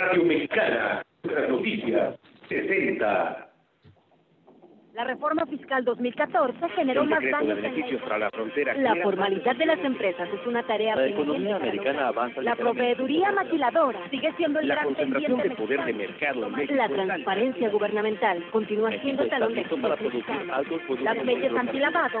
Radio Mexicana, otras noticias, 60. La reforma fiscal 2014 generó más daños la... para la frontera. La formalidad de las empresas es una tarea. La economía americana avanza. La proveeduría maquiladora sigue siendo el gran concentración de poder de mercado. la transparencia gubernamental continúa siendo talón de Las leyes antilavado.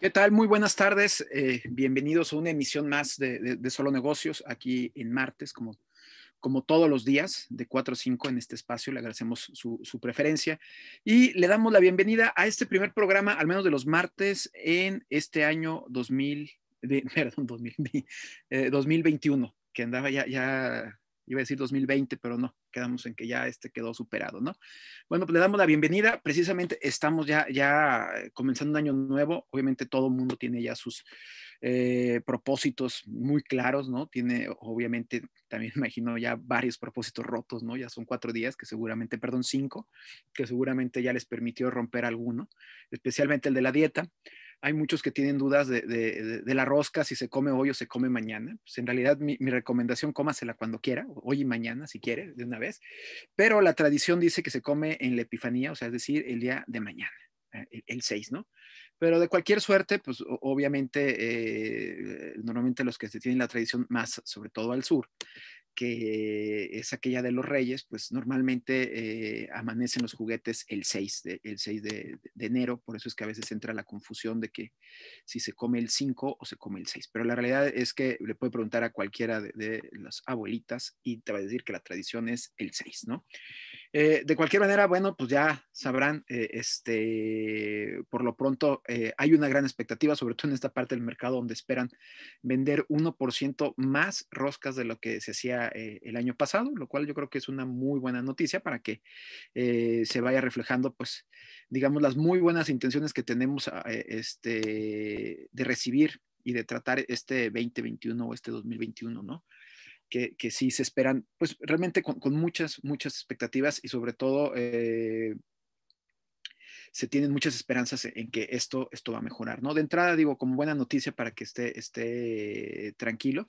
¿Qué tal? Muy buenas tardes. Eh, bienvenidos a una emisión más de, de, Solo Negocios aquí en martes, como, como todos los días, de 4 a 5 en este espacio. Le agradecemos su, su, preferencia y le damos la bienvenida a este primer programa, al menos de los martes, en este año 2000, perdón, 2021, eh, que andaba ya, ya iba a decir 2020, pero no, quedamos en que ya este quedó superado, ¿no? Bueno, pues le damos la bienvenida, precisamente estamos ya, ya comenzando un año nuevo, obviamente todo el mundo tiene ya sus eh, propósitos muy claros, ¿no? Tiene, obviamente, también imagino ya varios propósitos rotos, ¿no? Ya son cuatro días que seguramente, perdón, cinco, que seguramente ya les permitió romper alguno, especialmente el de la dieta. Hay muchos que tienen dudas de, la rosca, si se come hoy o se come mañana. Pues, en realidad mi, mi, recomendación, cómasela cuando quiera, hoy y mañana, si quiere, de una vez. Pero la tradición dice que se come en la Epifanía, o sea, es decir, el día de mañana, eh, el, 6, ¿no? Pero de cualquier suerte, pues obviamente, eh, normalmente los que se tienen la tradición más, sobre todo al sur, que es aquella de los reyes, pues normalmente eh, amanecen los juguetes el 6, de, el de, enero, por eso es que a veces entra la confusión de que si se come el 5 o se come el 6. Pero la realidad es que le puede preguntar a cualquiera de, de las abuelitas y te va a decir que la tradición es el 6, ¿no? Eh, de cualquier manera, bueno, pues ya sabrán, eh, este, por lo pronto eh, hay una gran expectativa, sobre todo en esta parte del mercado donde esperan vender 1% más roscas de lo que se hacía el año pasado, lo cual yo creo que es una muy buena noticia para que se vaya reflejando, pues, digamos, las muy buenas intenciones que tenemos ah, este, de recibir y de tratar este 2021 o este 2021, ¿no? que, que sí se esperan, pues realmente con, con muchas, muchas expectativas y sobre todo eh, se tienen muchas esperanzas en que esto, esto va a mejorar, ¿no? De entrada, digo, como buena noticia para que esté, esté tranquilo,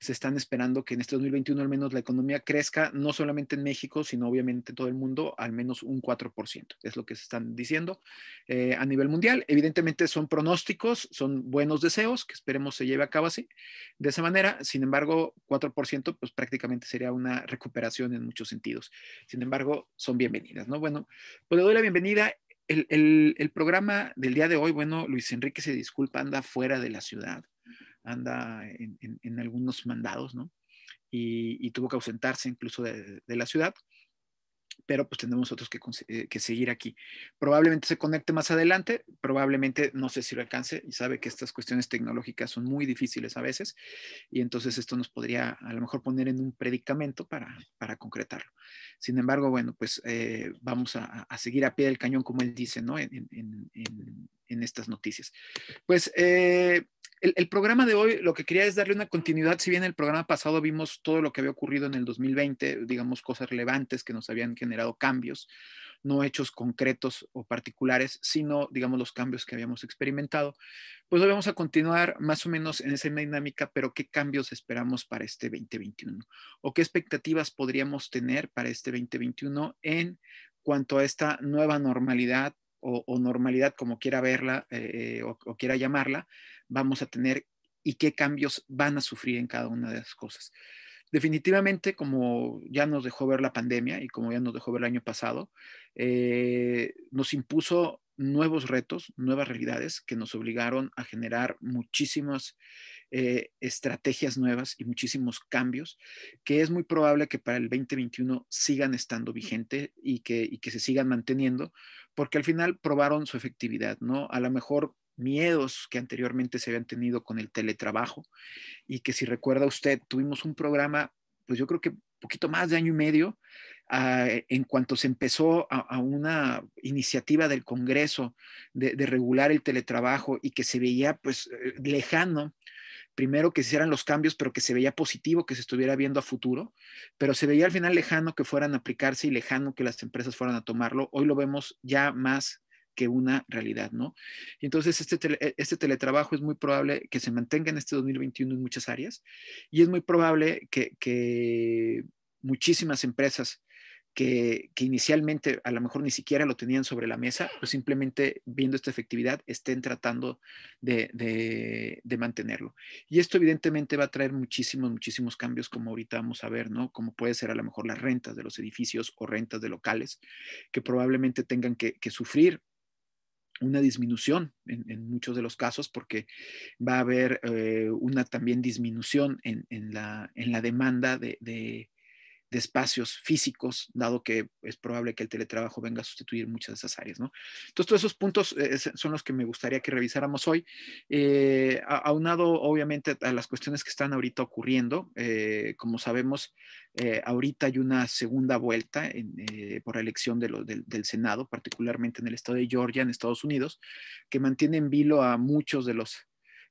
se están esperando que en este 2021 al menos la economía crezca, no solamente en México, sino obviamente en todo el mundo, al menos un 4%, es lo que se están diciendo eh, a nivel mundial. Evidentemente son pronósticos, son buenos deseos, que esperemos se lleve a cabo así, de esa manera, sin embargo, 4% pues prácticamente sería una recuperación en muchos sentidos. Sin embargo, son bienvenidas, ¿no? Bueno, pues le doy la bienvenida el, programa del día de hoy, bueno, Luis Enrique se disculpa, anda fuera de la ciudad, anda en, algunos mandados, ¿no? Y, tuvo que ausentarse incluso de la ciudad pero pues tenemos otros que, eh, que, seguir aquí. Probablemente se conecte más adelante, probablemente no sé si lo alcance y sabe que estas cuestiones tecnológicas son muy difíciles a veces y entonces esto nos podría a lo mejor poner en un predicamento para, concretarlo. Sin embargo, bueno, pues eh, vamos a, seguir a pie del cañón, como él dice, ¿no? en estas noticias. Pues eh, el, el, programa de hoy lo que quería es darle una continuidad, si bien el programa pasado vimos todo lo que había ocurrido en el 2020, digamos cosas relevantes que nos habían generado cambios, no hechos concretos o particulares, sino digamos los cambios que habíamos experimentado, pues hoy vamos a continuar más o menos en esa dinámica, pero qué cambios esperamos para este 2021 o qué expectativas podríamos tener para este 2021 en cuanto a esta nueva normalidad o, normalidad, como quiera verla eh, eh, o, quiera llamarla, vamos a tener y qué cambios van a sufrir en cada una de las cosas. Definitivamente, como ya nos dejó ver la pandemia y como ya nos dejó ver el año pasado, eh, nos impuso nuevos retos, nuevas realidades que nos obligaron a generar muchísimas eh, estrategias nuevas y muchísimos cambios que es muy probable que para el 2021 sigan estando vigente y que, y que se sigan manteniendo, porque al final probaron su efectividad, ¿no? A lo mejor miedos que anteriormente se habían tenido con el teletrabajo y que si recuerda usted, tuvimos un programa, pues yo creo que poquito más de año y medio, ah, en cuanto se empezó a, una iniciativa del Congreso de, de, regular el teletrabajo y que se veía pues eh, lejano primero que se hicieran los cambios, pero que se veía positivo, que se estuviera viendo a futuro, pero se veía al final lejano que fueran a aplicarse y lejano que las empresas fueran a tomarlo. Hoy lo vemos ya más que una realidad, ¿no? Y entonces este, e, este teletrabajo es muy probable que se mantenga en este 2021 en muchas áreas y es muy probable que, que muchísimas empresas que, inicialmente a lo mejor ni siquiera lo tenían sobre la mesa, pues simplemente viendo esta efectividad estén tratando de, mantenerlo. Y esto evidentemente va a traer muchísimos, muchísimos cambios como ahorita vamos a ver, ¿no? Como puede ser a lo mejor las rentas de los edificios o rentas de locales que probablemente tengan que, sufrir una disminución en, muchos de los casos porque va a haber eh, una también disminución en, la, demanda de, de espacios físicos, dado que es probable que el teletrabajo venga a sustituir muchas de esas áreas. ¿no? Entonces, todos esos puntos eh, son los que me gustaría que revisáramos hoy, eh, aunado obviamente a las cuestiones que están ahorita ocurriendo. Eh, como sabemos, ahorita hay una segunda vuelta por la elección del Senado, particularmente en el estado de Georgia, en Estados Unidos, que mantiene en vilo a muchos de los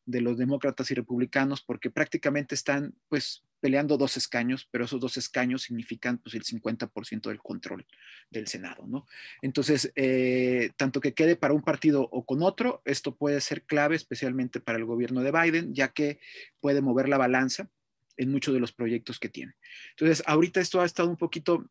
de los demócratas y republicanos porque prácticamente están pues peleando dos escaños, pero esos dos escaños significan pues, el 50% del control del Senado, ¿no? Entonces, eh, tanto que quede para un partido o con otro, esto puede ser clave especialmente para el gobierno de Biden, ya que puede mover la balanza en muchos de los proyectos que tiene. Entonces, ahorita esto ha estado un poquito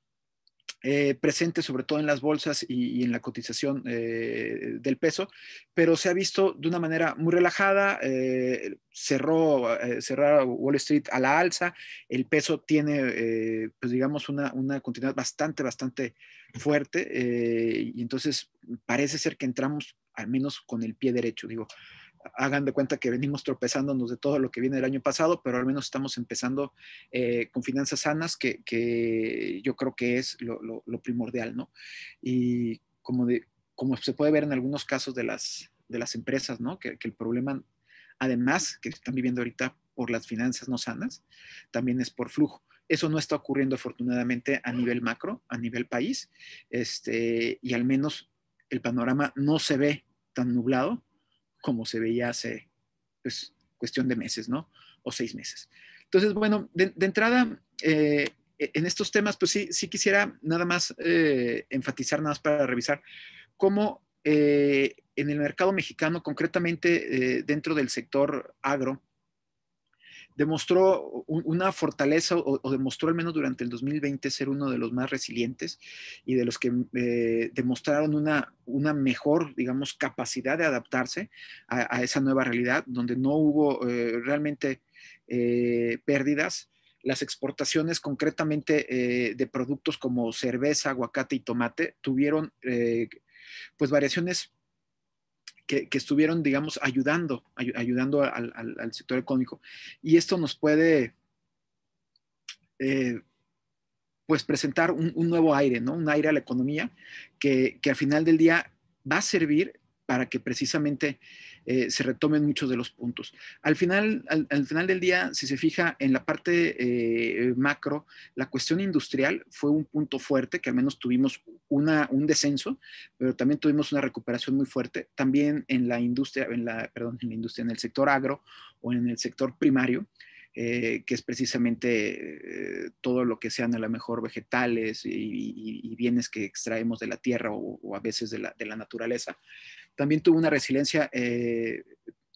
eh, presente sobre todo en las bolsas y, en la cotización eh, del peso, pero se ha visto de una manera muy relajada, eh, cerró, cerrar Wall Street a la alza, el peso tiene, pues digamos, una, una, continuidad bastante, bastante fuerte, y entonces parece ser que entramos al menos con el pie derecho, digo, hagan de cuenta que venimos tropezándonos de todo lo que viene del año pasado, pero al menos estamos empezando eh, con finanzas sanas, que, yo creo que es lo, primordial, ¿no? Y como, de, como se puede ver en algunos casos de las, de las empresas, ¿no? Que, que el problema, además, que están viviendo ahorita por las finanzas no sanas, también es por flujo. Eso no está ocurriendo afortunadamente a nivel macro, a nivel país, este, y al menos el panorama no se ve tan nublado como se veía hace pues, cuestión de meses, ¿no? O seis meses. Entonces, bueno, de, entrada, eh, e, en estos temas, pues sí, sí quisiera nada más eh, enfatizar, nada más para revisar cómo eh, en el mercado mexicano, concretamente dentro del sector agro, demostró una fortaleza o, demostró al menos durante el 2020 ser uno de los más resilientes y de los que eh, demostraron una, una mejor, digamos, capacidad de adaptarse a, esa nueva realidad, donde no hubo eh, realmente eh, pérdidas. Las exportaciones concretamente de productos como cerveza, aguacate y tomate tuvieron pues variaciones que, estuvieron, digamos, ayudando, ayudando al, sector económico. Y esto nos puede, eh, pues, presentar un, nuevo aire, ¿no? Un aire a la economía que, que al final del día va a servir para que precisamente eh, se retomen muchos de los puntos. Al final, al, final del día, si se fija en la parte eh, macro, la cuestión industrial fue un punto fuerte, que al menos tuvimos una, un descenso, pero también tuvimos una recuperación muy fuerte. También en la industria, en la, perdón, en la industria, en el sector agro o en el sector primario. Eh, que es precisamente todo lo que sean a lo mejor vegetales y, bienes que extraemos de la tierra o, a veces de la, de la, naturaleza también tuvo una resiliencia, eh,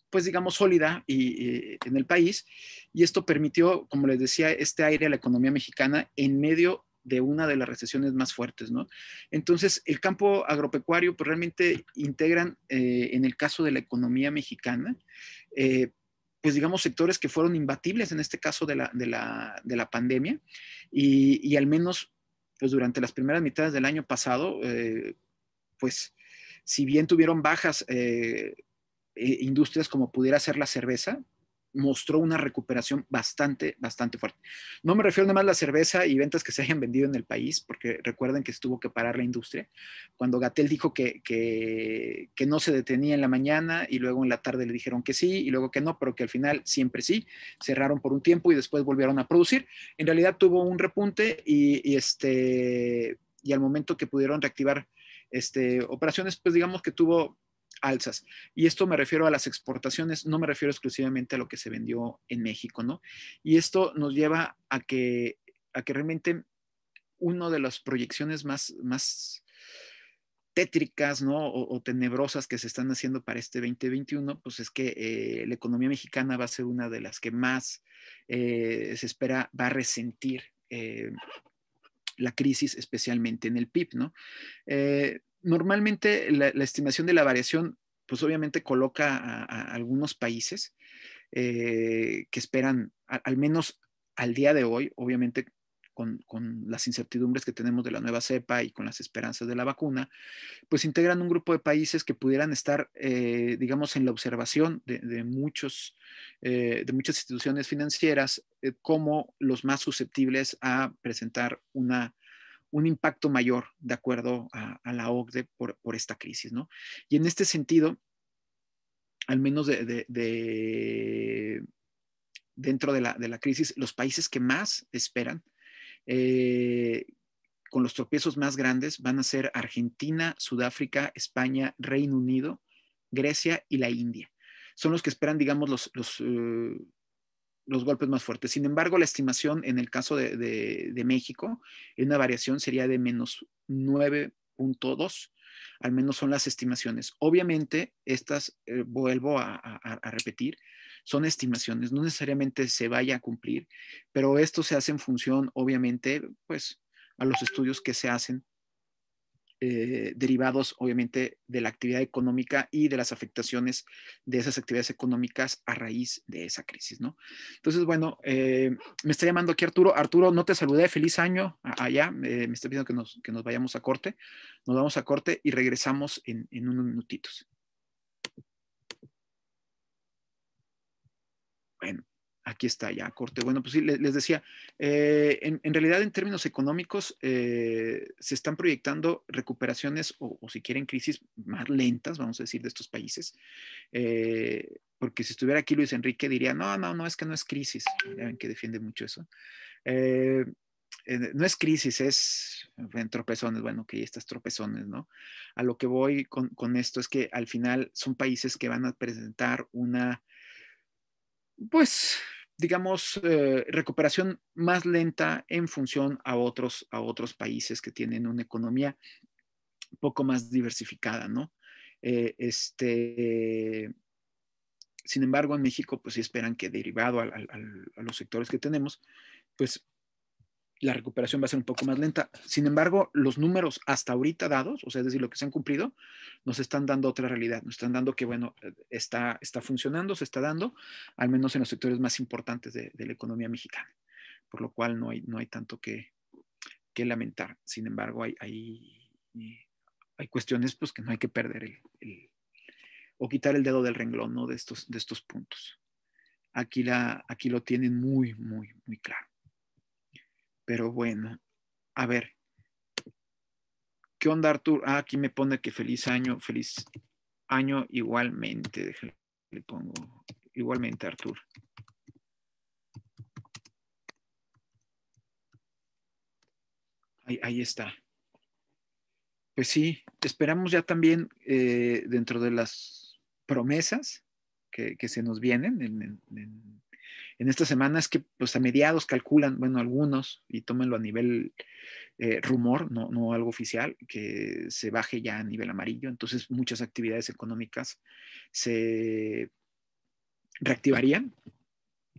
pues digamos, sólida y, en el país. Y esto permitió, como les decía, este aire a la economía mexicana en medio de una de las recesiones más fuertes, ¿no? Entonces, el campo agropecuario, pues realmente integran, eh, en el caso de la economía mexicana, eh, pues digamos, sectores que fueron imbatibles en este caso de la, pandemia y, al menos, pues durante las primeras mitades del año pasado, pues si bien tuvieron bajas eh, eh, industrias como pudiera ser la cerveza, mostró una recuperación bastante, bastante fuerte. No me refiero nada más a la cerveza y ventas que se hayan vendido en el país, porque recuerden que estuvo que parar la industria. Cuando Gatel dijo que, que, no se detenía en la mañana y luego en la tarde le dijeron que sí y luego que no, pero que al final siempre sí, cerraron por un tiempo y después volvieron a producir. En realidad tuvo un repunte y este, y al momento que pudieron reactivar este, operaciones, pues digamos que tuvo alzas. Y esto me refiero a las exportaciones, no me refiero exclusivamente a lo que se vendió en México, ¿no? Y esto nos lleva a que, a que realmente una de las proyecciones más, más tétricas, ¿no? O, tenebrosas que se están haciendo para este 2021, pues es que eh, la economía mexicana va a ser una de las que más eh, se espera va a resentir. Eh, la crisis, especialmente en el PIB, ¿no? Eh, normalmente la, estimación de la variación, pues obviamente coloca a, algunos países eh, que esperan al menos al día de hoy, obviamente con, las incertidumbres que tenemos de la nueva cepa y con las esperanzas de la vacuna, pues integran un grupo de países que pudieran estar, eh, digamos, en la observación de, muchos, eh, de muchas instituciones financieras eh, como los más susceptibles a presentar una, un impacto mayor de acuerdo a, la OCDE por, esta crisis, ¿no? Y en este sentido, al menos dentro de la, crisis, los países que más esperan eh, con los tropiezos más grandes van a ser Argentina, Sudáfrica, España, Reino Unido, Grecia y la India. Son los que esperan, digamos, los, eh, golpes más fuertes. Sin embargo, la estimación en el caso de, México, en una variación sería de menos 9.2 al menos son las estimaciones. Obviamente, estas, eh, vuelvo a, repetir, son estimaciones, no necesariamente se vaya a cumplir, pero esto se hace en función, obviamente, pues a los estudios que se hacen eh, derivados, obviamente, de la actividad económica y de las afectaciones de esas actividades económicas a raíz de esa crisis, ¿no? Entonces, bueno, eh, me está llamando aquí Arturo. Arturo, no te saludé, feliz año allá. Eh, me está pidiendo que nos, vayamos a corte. Nos vamos a corte y regresamos en unos minutitos. Aquí está ya, corte. Bueno, pues sí, les decía, eh, en, realidad en términos económicos eh, se están proyectando recuperaciones o, si quieren crisis más lentas, vamos a decir, de estos países. Eh, porque si estuviera aquí Luis Enrique diría, no, no, no, es que no es crisis. Ya que defiende mucho eso. no es crisis, es tropezones, bueno, que hay estas tropezones, ¿no? A lo que voy con esto es que al final son países que van a presentar una pues, digamos, eh, recuperación más lenta en función a otros, a otros países que tienen una economía poco más diversificada, ¿no? Eh, este, sin embargo, en México, pues sí esperan que derivado a los sectores que tenemos, pues la recuperación va a ser un poco más lenta. Sin embargo, los números hasta ahorita dados, o sea, es decir, lo que se han cumplido, nos están dando otra realidad, nos están dando que, bueno, eh, está, está funcionando, se está dando, al menos en los sectores más importantes de, la economía mexicana, por lo cual no hay, no hay tanto que, lamentar. Sin embargo, hay, hay, eh, hay cuestiones pues, que no hay que perder o quitar el dedo del renglón de, estos, de estos puntos. Aquí, la, aquí lo tienen muy, muy, muy claro. Pero bueno, a ver. ¿Qué onda, Artur? Ah, aquí me pone que feliz año, feliz año igualmente. Déjale, le pongo igualmente, Artur. Ahí, ahí, está. Pues sí, esperamos ya también eh, dentro de las promesas que, se nos vienen en en esta semana es que pues a mediados calculan, bueno, algunos, y tómenlo a nivel eh, rumor, no, no algo oficial, que se baje ya a nivel amarillo. Entonces muchas actividades económicas se reactivarían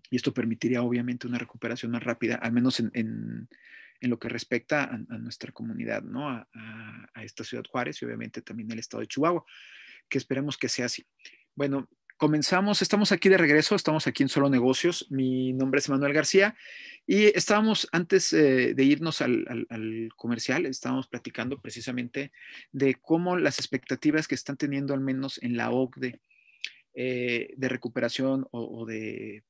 y esto permitiría obviamente una recuperación más rápida, al menos en, lo que respecta a, nuestra comunidad, ¿no? A, a, esta ciudad Juárez y obviamente también el estado de Chihuahua, que esperemos que sea así. Bueno, comenzamos, estamos aquí de regreso, estamos aquí en Solo Negocios. Mi nombre es Manuel García y estábamos antes eh, de irnos al, comercial, estábamos platicando precisamente de cómo las expectativas que están teniendo al menos en la OCDE eh, de recuperación o, de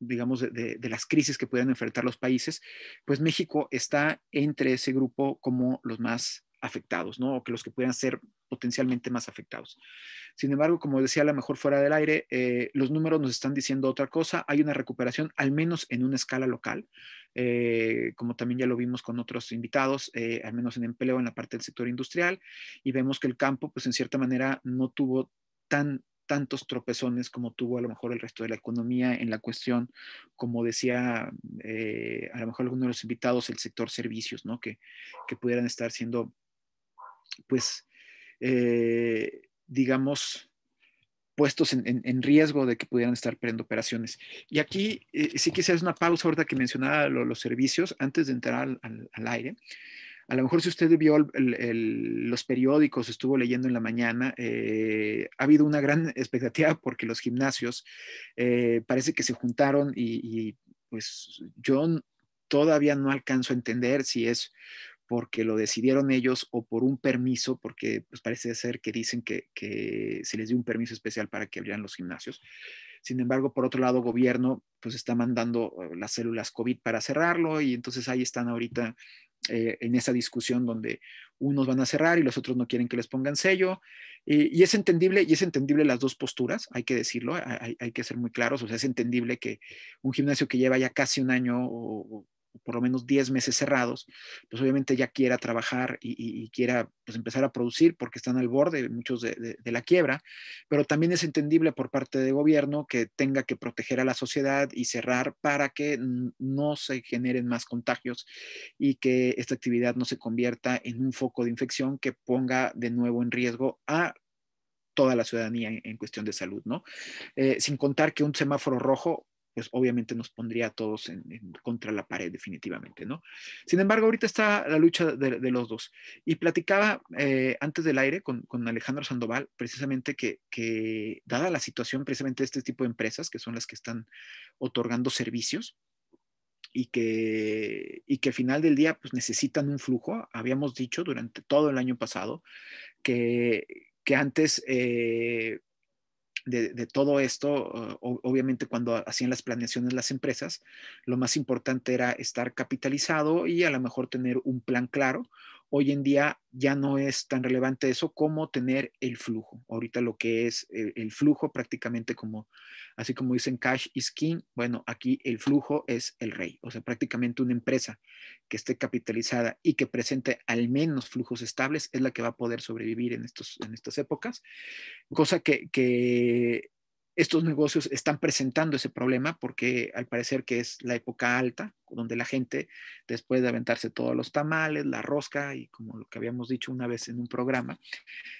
digamos, de, las crisis que puedan enfrentar los países, pues México está entre ese grupo como los más afectados, ¿no? O que los que puedan ser potencialmente más afectados. Sin embargo, como decía, a lo mejor fuera del aire, eh, los números nos están diciendo otra cosa. Hay una recuperación, al menos en una escala local, eh, como también ya lo vimos con otros invitados, eh, al menos en empleo en la parte del sector industrial, y vemos que el campo, pues en cierta manera, no tuvo tan tantos tropezones como tuvo a lo mejor el resto de la economía en la cuestión, como decía a lo mejor alguno de los invitados, el sector servicios, ¿no? Que, que pudieran estar siendo, pues, eh, digamos, puestos en, riesgo de que pudieran estar perdiendo operaciones. Y aquí eh, sí quisiera hacer una pausa ahorita que mencionaba los servicios antes de entrar al, aire. A lo mejor si usted vio los periódicos, estuvo leyendo en la mañana, eh, ha habido una gran expectativa porque los gimnasios parece que se juntaron y, y pues yo todavía no alcanzo a entender si es porque lo decidieron ellos o por un permiso, porque pues, parece ser que dicen que, se les dio un permiso especial para que abrieran los gimnasios. Sin embargo, por otro lado, gobierno pues está mandando eh, las células COVID para cerrarlo y entonces ahí están ahorita eh, en esa discusión donde unos van a cerrar y los otros no quieren que les pongan sello. Y, es entendible, y es entendible las dos posturas, hay que decirlo, hay, hay, que ser muy claros. O sea, es entendible que un gimnasio que lleva ya casi un año o, por lo menos 10 meses cerrados, pues obviamente ya quiera trabajar y, quiera pues, empezar a producir porque están al borde muchos de, la quiebra, pero también es entendible por parte del gobierno que tenga que proteger a la sociedad y cerrar para que no se generen más contagios y que esta actividad no se convierta en un foco de infección que ponga de nuevo en riesgo a toda la ciudadanía en, cuestión de salud, ¿no? Eh, sin contar que un semáforo rojo pues obviamente nos pondría a todos en, contra la pared definitivamente, ¿no? Sin embargo, ahorita está la lucha de, los dos. Y platicaba eh, antes del aire con, Alejandro Sandoval, precisamente que, que, dada la situación precisamente de este tipo de empresas, que son las que están otorgando servicios, y que, y que al final del día pues, necesitan un flujo. Habíamos dicho durante todo el año pasado que, que antes eh, de, todo esto, ah, obviamente cuando hacían las planeaciones las empresas, lo más importante era estar capitalizado y a lo mejor tener un plan claro, Hoy en día ya no es tan relevante eso como tener el flujo. Ahorita lo que es eh, el, flujo prácticamente como, así como dicen cash y skin, bueno, aquí el flujo es el rey. O sea, prácticamente una empresa que esté capitalizada y que presente al menos flujos estables es la que va a poder sobrevivir en, estos, en estas épocas. Cosa que estos negocios están presentando ese problema porque al parecer que es la época alta, donde la gente, después de aventarse todos los tamales, la rosca y como lo que habíamos dicho una vez en un programa,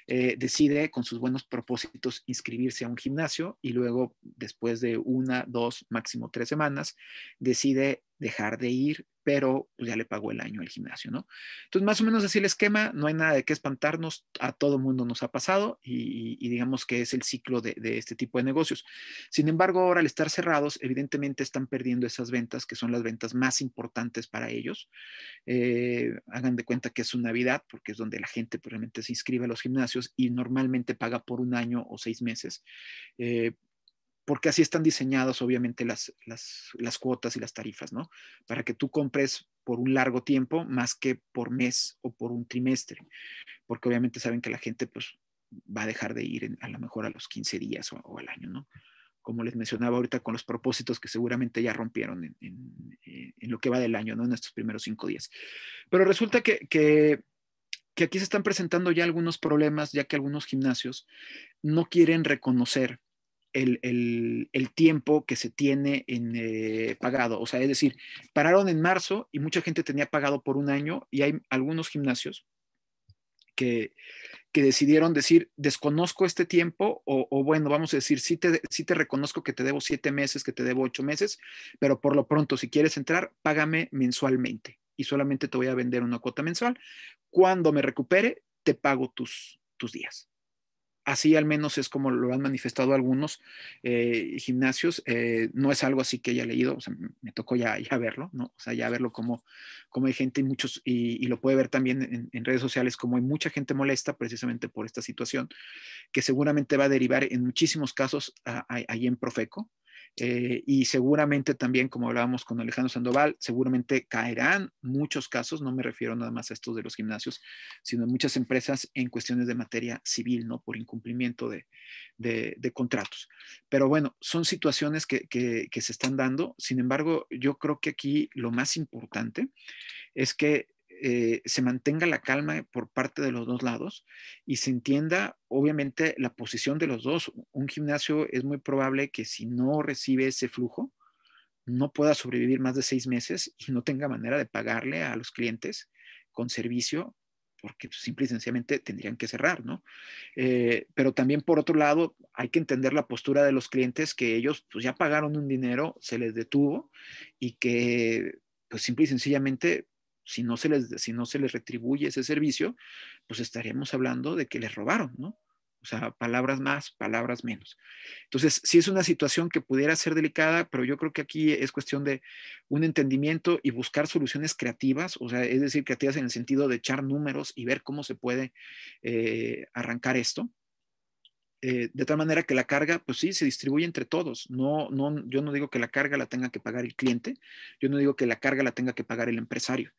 eh, decide con sus buenos propósitos inscribirse a un gimnasio y luego, después de una, dos, máximo tres semanas, decide dejar de ir pero ya le pagó el año el gimnasio, ¿no? Entonces, más o menos así el esquema, no hay nada de qué espantarnos, a todo mundo nos ha pasado y, digamos que es el ciclo de, este tipo de negocios. Sin embargo, ahora al estar cerrados, evidentemente están perdiendo esas ventas que son las ventas más importantes para ellos. Eh, hagan de cuenta que es su Navidad, porque es donde la gente realmente se inscribe a los gimnasios y normalmente paga por un año o seis meses. Eh, porque así están diseñadas obviamente las, cuotas y las tarifas, ¿no? Para que tú compres por un largo tiempo más que por mes o por un trimestre, porque obviamente saben que la gente pues va a dejar de ir a lo mejor a los 15 días o, al año, ¿no? Como les mencionaba ahorita con los propósitos que seguramente ya rompieron en, eh, lo que va del año, ¿no? En estos primeros cinco días. Pero resulta que, que aquí se están presentando ya algunos problemas, ya que algunos gimnasios no quieren reconocer el, tiempo que se tiene en, eh, pagado. O sea, es decir, pararon en marzo y mucha gente tenía pagado por un año y hay algunos gimnasios que, que decidieron decir, desconozco este tiempo o, bueno, vamos a decir, si te, te reconozco que te debo siete meses, que te debo ocho meses, pero por lo pronto, si quieres entrar, págame mensualmente y solamente te voy a vender una cuota mensual. Cuando me recupere, te pago tus, tus días así al menos es como lo han manifestado algunos eh, gimnasios. Eh, no es algo así que haya leído, me tocó ya, ya verlo, ¿no? O sea, ya verlo como, como hay gente y muchos, y, lo puede ver también en, en, redes sociales, como hay mucha gente molesta precisamente por esta situación, que seguramente va a derivar en muchísimos casos ahí en Profeco, eh, y seguramente también, como hablábamos con Alejandro Sandoval, seguramente caerán muchos casos, no me refiero nada más a estos de los gimnasios, sino muchas empresas en cuestiones de materia civil, ¿no? Por incumplimiento de, de, contratos. Pero bueno, son situaciones que, que se están dando. Sin embargo, yo creo que aquí lo más importante es que eh, se mantenga la calma por parte de los dos lados y se entienda, obviamente, la posición de los dos. Un gimnasio es muy probable que si no recibe ese flujo, no pueda sobrevivir más de seis meses y no tenga manera de pagarle a los clientes con servicio, porque pues, simple y sencillamente tendrían que cerrar, ¿no? Eh, pero también, por otro lado, hay que entender la postura de los clientes que ellos pues, ya pagaron un dinero, se les detuvo y que pues simple y sencillamente si no se les, si no se les retribuye ese servicio, pues estaríamos hablando de que les robaron, ¿no? O sea, palabras más, palabras menos. Entonces, si es una situación que pudiera ser delicada, pero yo creo que aquí es cuestión de un entendimiento y buscar soluciones creativas, o sea, es decir, creativas en el sentido de echar números y ver cómo se puede eh, arrancar esto. Eh, de tal manera que la carga, pues sí, se distribuye entre todos. No, no, yo no digo que la carga la tenga que pagar el cliente, yo no digo que la carga la tenga que pagar el empresario.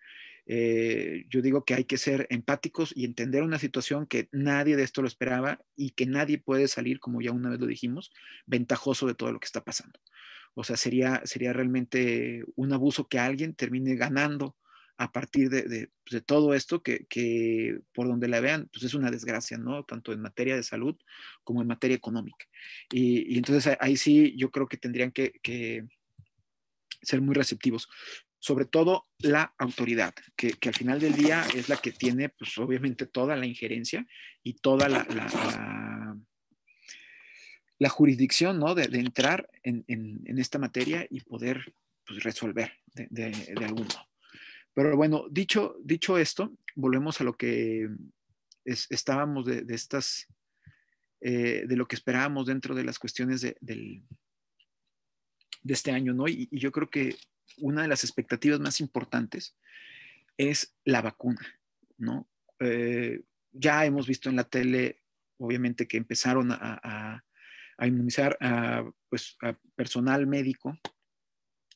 Eh, yo digo que hay que ser empáticos y entender una situación que nadie de esto lo esperaba y que nadie puede salir, como ya una vez lo dijimos, ventajoso de todo lo que está pasando. O sea, sería, sería realmente un abuso que alguien termine ganando a partir de, pues, todo esto que, por donde la vean, pues es una desgracia, ¿no? Tanto en materia de salud como en materia económica. Y, entonces ahí sí yo creo que tendrían que ser muy receptivos sobre todo la autoridad, que, al final del día es la que tiene, pues obviamente, toda la injerencia y toda la, la, jurisdicción, ¿no? De, de entrar en, esta materia y poder pues, resolver de, alguno. Pero bueno, dicho, dicho esto, volvemos a lo que estábamos de, estas, eh, de lo que esperábamos dentro de las cuestiones del de este año, ¿no? y, yo creo que una de las expectativas más importantes es la vacuna, ¿no? Eh, ya hemos visto en la tele, obviamente, que empezaron a, a, inmunizar pues, a personal médico,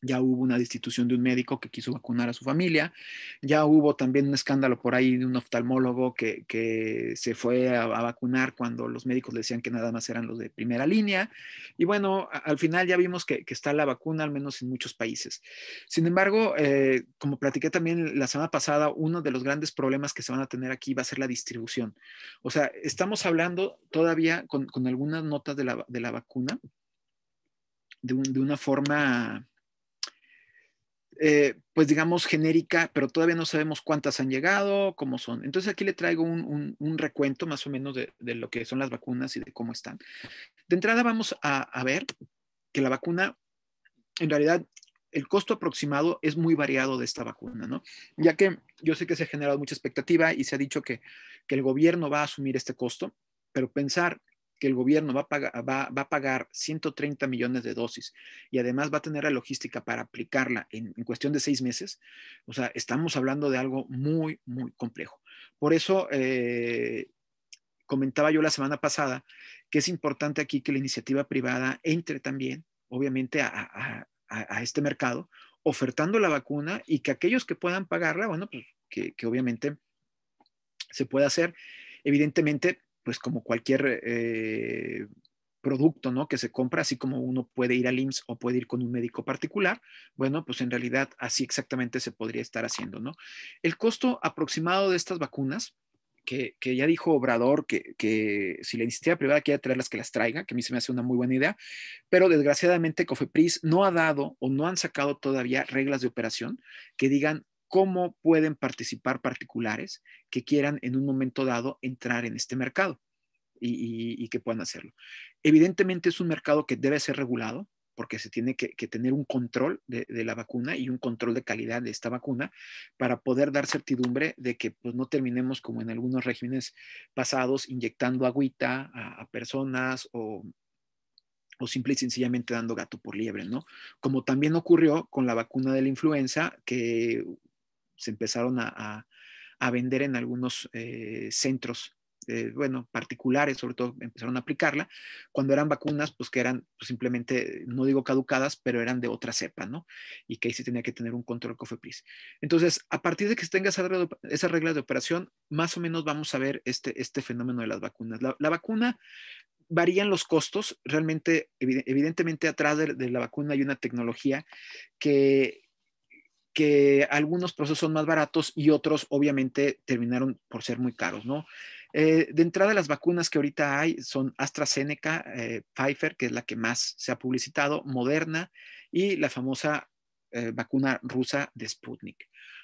ya hubo una destitución de un médico que quiso vacunar a su familia, ya hubo también un escándalo por ahí de un oftalmólogo que, que se fue a, vacunar cuando los médicos le decían que nada más eran los de primera línea. Y bueno, al final ya vimos que, que, está la vacuna, al menos en muchos países. Sin embargo, eh, como platiqué también la semana pasada, uno de los grandes problemas que se van a tener aquí va a ser la distribución. O sea, estamos hablando todavía con, con algunas notas de la, de la vacuna de, de una forma eh, pues digamos, genérica, pero todavía no sabemos cuántas han llegado, cómo son. Entonces aquí le traigo un, recuento más o menos de, lo que son las vacunas y de cómo están. De entrada vamos a, ver que la vacuna, en realidad, el costo aproximado es muy variado de esta vacuna, ¿no? Ya que yo sé que se ha generado mucha expectativa y se ha dicho que, que el gobierno va a asumir este costo, pero pensar que el gobierno va a, pagar, 130 millones de dosis y además va a tener la logística para aplicarla en, cuestión de seis meses, o sea, estamos hablando de algo muy, muy complejo. Por eso, eh, comentaba yo la semana pasada que es importante aquí que la iniciativa privada entre también, obviamente, a, este mercado, ofertando la vacuna y que aquellos que puedan pagarla, bueno, pues que, que obviamente se pueda hacer. Evidentemente, pues como cualquier eh, producto ¿no? que se compra, así como uno puede ir al IMSS o puede ir con un médico particular, bueno, pues en realidad así exactamente se podría estar haciendo, ¿no? El costo aproximado de estas vacunas, que, ya dijo Obrador que, que, si la iniciativa privada quiere traerlas, que las traiga, que a mí se me hace una muy buena idea, pero desgraciadamente COFEPRIS no ha dado o no han sacado todavía reglas de operación que digan cómo pueden participar particulares que quieran en un momento dado entrar en este mercado y, que puedan hacerlo. Evidentemente es un mercado que debe ser regulado porque se tiene que, tener un control de, la vacuna y un control de calidad de esta vacuna para poder dar certidumbre de que pues, no terminemos como en algunos regímenes pasados inyectando agüita a, a personas o o simple y sencillamente dando gato por liebre, ¿no? Como también ocurrió con la vacuna de la influenza, que se empezaron a, vender en algunos eh, centros, eh, bueno, particulares sobre todo, empezaron a aplicarla, cuando eran vacunas, pues que eran pues, simplemente, no digo caducadas, pero eran de otra cepa, ¿no? Y que ahí sí tenía que tener un control COFEPRIS. Entonces, a partir de que se tenga esa regla, de, operación, más o menos vamos a ver este, este fenómeno de las vacunas. la, vacuna varían los costos. Realmente, evidentemente, atrás de, de, la vacuna hay una tecnología que que algunos procesos son más baratos y otros obviamente terminaron por ser muy caros, ¿no? Eh, de entrada, las vacunas que ahorita hay son AstraZeneca, Pfeiffer, eh, Pfizer, que es la que más se ha publicitado, Moderna y la famosa eh, vacuna rusa de Sputnik.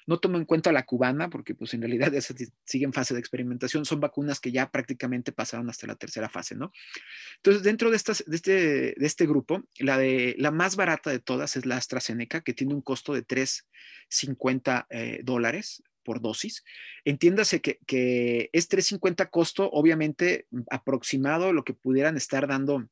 No tomo en cuenta la cubana, porque pues en realidad esa sigue fase de experimentación, son vacunas que ya prácticamente pasaron hasta la tercera fase, ¿no? Entonces, dentro este, de, este, grupo, la, de, la más barata de todas es la AstraZeneca, que tiene un costo de 3,50 eh, dólares por dosis. Entiéndase que, es 3,50 costo, obviamente aproximado lo que pudieran estar dando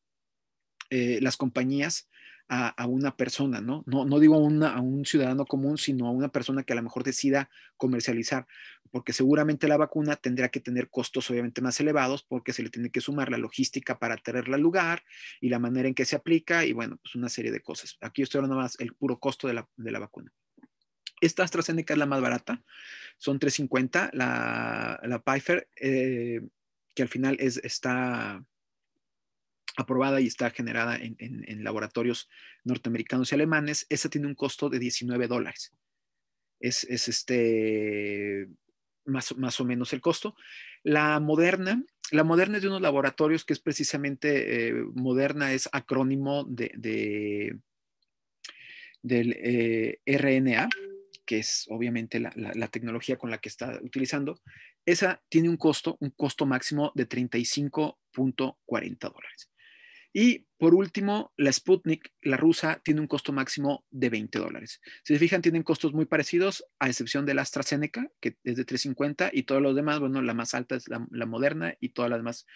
eh, las compañías a, una persona, ¿no? No, no digo a un ciudadano común, sino a una persona que a lo mejor decida comercializar, porque seguramente la vacuna tendrá que tener costos obviamente más elevados porque se le tiene que sumar la logística para traerla al lugar y la manera en que se aplica y bueno, pues una serie de cosas. Aquí estoy hablando más el puro costo de la, vacuna. Esta AstraZeneca es la más barata, son 3.50, la, la Pfizer, eh, que al final es, está aprobada y está generada en, laboratorios norteamericanos y alemanes, esa tiene un costo de 19 dólares. Es, este, más, o menos el costo. La moderna, la moderna es de unos laboratorios que es precisamente, eh, moderna es acrónimo de, del eh, RNA, que es obviamente la, tecnología con la que está utilizando. Esa tiene un costo, un costo máximo de 35.40 dólares. Y por último, la Sputnik, la rusa, tiene un costo máximo de 20 dólares. Si se fijan, tienen costos muy parecidos, a excepción de la AstraZeneca, que es de 350, y todos los demás, bueno, la más alta es la, moderna y todas las demás,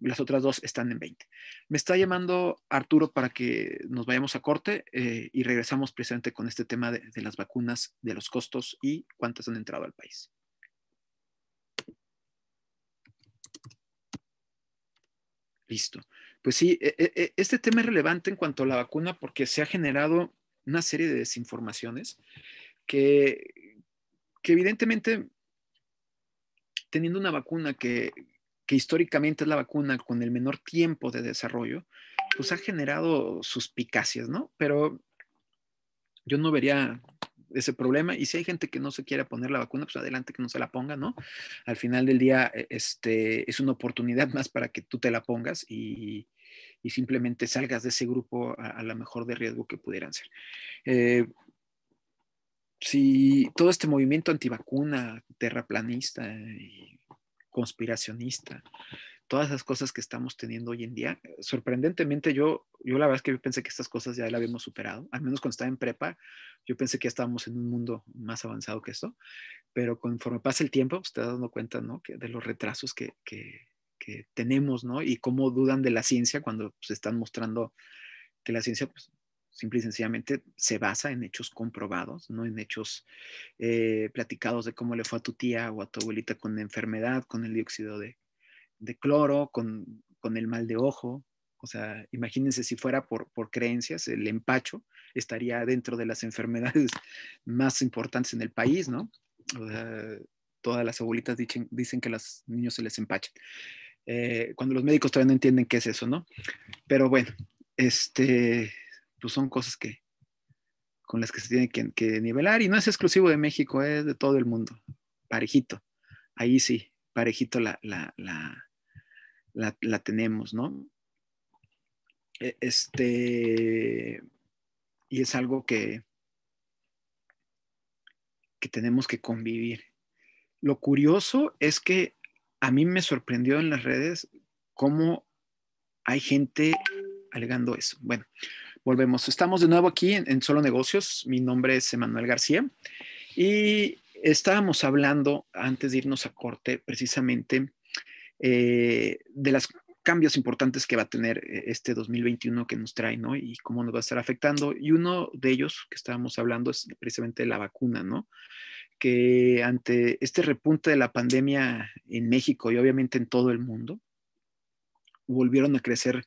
las otras dos están en 20. Me está llamando Arturo para que nos vayamos a corte eh, y regresamos precisamente con este tema de las vacunas, de los costos y cuántas han entrado al país. Listo. Pues sí, e, e, e, este tema es relevante en cuanto a la vacuna porque se ha generado una serie de desinformaciones que, que evidentemente teniendo una vacuna que, que históricamente es la vacuna con el menor tiempo de desarrollo, pues ha generado suspicacias, ¿no? Pero yo no vería ese problema. Y si hay gente que no se quiere poner la vacuna, pues adelante que no se la ponga, ¿no? Al final del día, este, es una oportunidad más para que tú te la pongas y, y simplemente salgas de ese grupo a, la mejor de riesgo que pudieran ser. Eh, si todo este movimiento antivacuna, terraplanista y conspiracionista, todas esas cosas que estamos teniendo hoy en día, sorprendentemente yo, yo la verdad es que pensé que estas cosas ya las habíamos superado, al menos cuando estaba en prepa, yo pensé que estábamos en un mundo más avanzado que esto, pero conforme pasa el tiempo, pues, te está dando cuenta, ¿no? Que de los retrasos que, que tenemos, ¿no? Y cómo dudan de la ciencia cuando se pues, están mostrando que la ciencia, pues, simple y sencillamente se basa en hechos comprobados, no en hechos eh, platicados de cómo le fue a tu tía o a tu abuelita con enfermedad, con el dióxido de, cloro, con, el mal de ojo. O sea, imagínense si fuera por, creencias, el empacho estaría dentro de las enfermedades más importantes en el país, ¿no? O todas las abuelitas dicen, dicen que a los niños se les empachan. Eh, cuando los médicos todavía no entienden qué es eso, ¿no? Pero bueno, este, pues son cosas que con las que se tiene que, nivelar y no es exclusivo de México, eh, es de todo el mundo, parejito, ahí sí, parejito la, la, la tenemos, ¿no? E, este, y es algo que, que tenemos que convivir. Lo curioso es que a mí me sorprendió en las redes cómo hay gente alegando eso. Bueno, volvemos. Estamos de nuevo aquí en, Solo Negocios. Mi nombre es Emanuel García y estábamos hablando antes de irnos a corte precisamente eh, de los cambios importantes que va a tener eh, este 2021 que nos trae, ¿no? Y cómo nos va a estar afectando. Y uno de ellos que estábamos hablando es precisamente la vacuna, ¿no? que ante este repunte de la pandemia en México y obviamente en todo el mundo, volvieron a crecer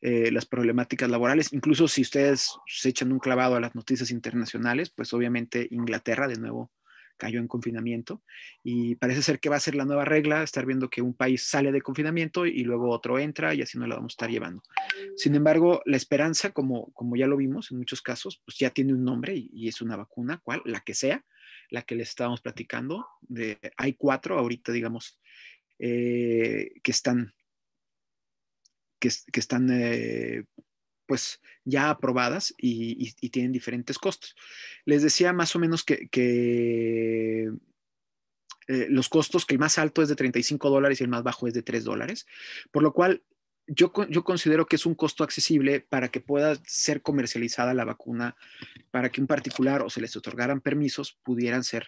eh, las problemáticas laborales. Incluso si ustedes se echan un clavado a las noticias internacionales, pues obviamente Inglaterra de nuevo cayó en confinamiento y parece ser que va a ser la nueva regla, estar viendo que un país sale de confinamiento y luego otro entra y así no la vamos a estar llevando. Sin embargo, la esperanza, como, como ya lo vimos en muchos casos, pues ya tiene un nombre y es una vacuna, cual, la que sea, la que les estábamos platicando. De, hay cuatro ahorita, digamos, eh, que están, que, están eh, pues ya aprobadas y, tienen diferentes costos. Les decía más o menos que, eh, los costos, que el más alto es de 35 dólares y el más bajo es de 3 dólares, por lo cual yo, considero que es un costo accesible para que pueda ser comercializada la vacuna, para que un particular o se les otorgaran permisos pudieran ser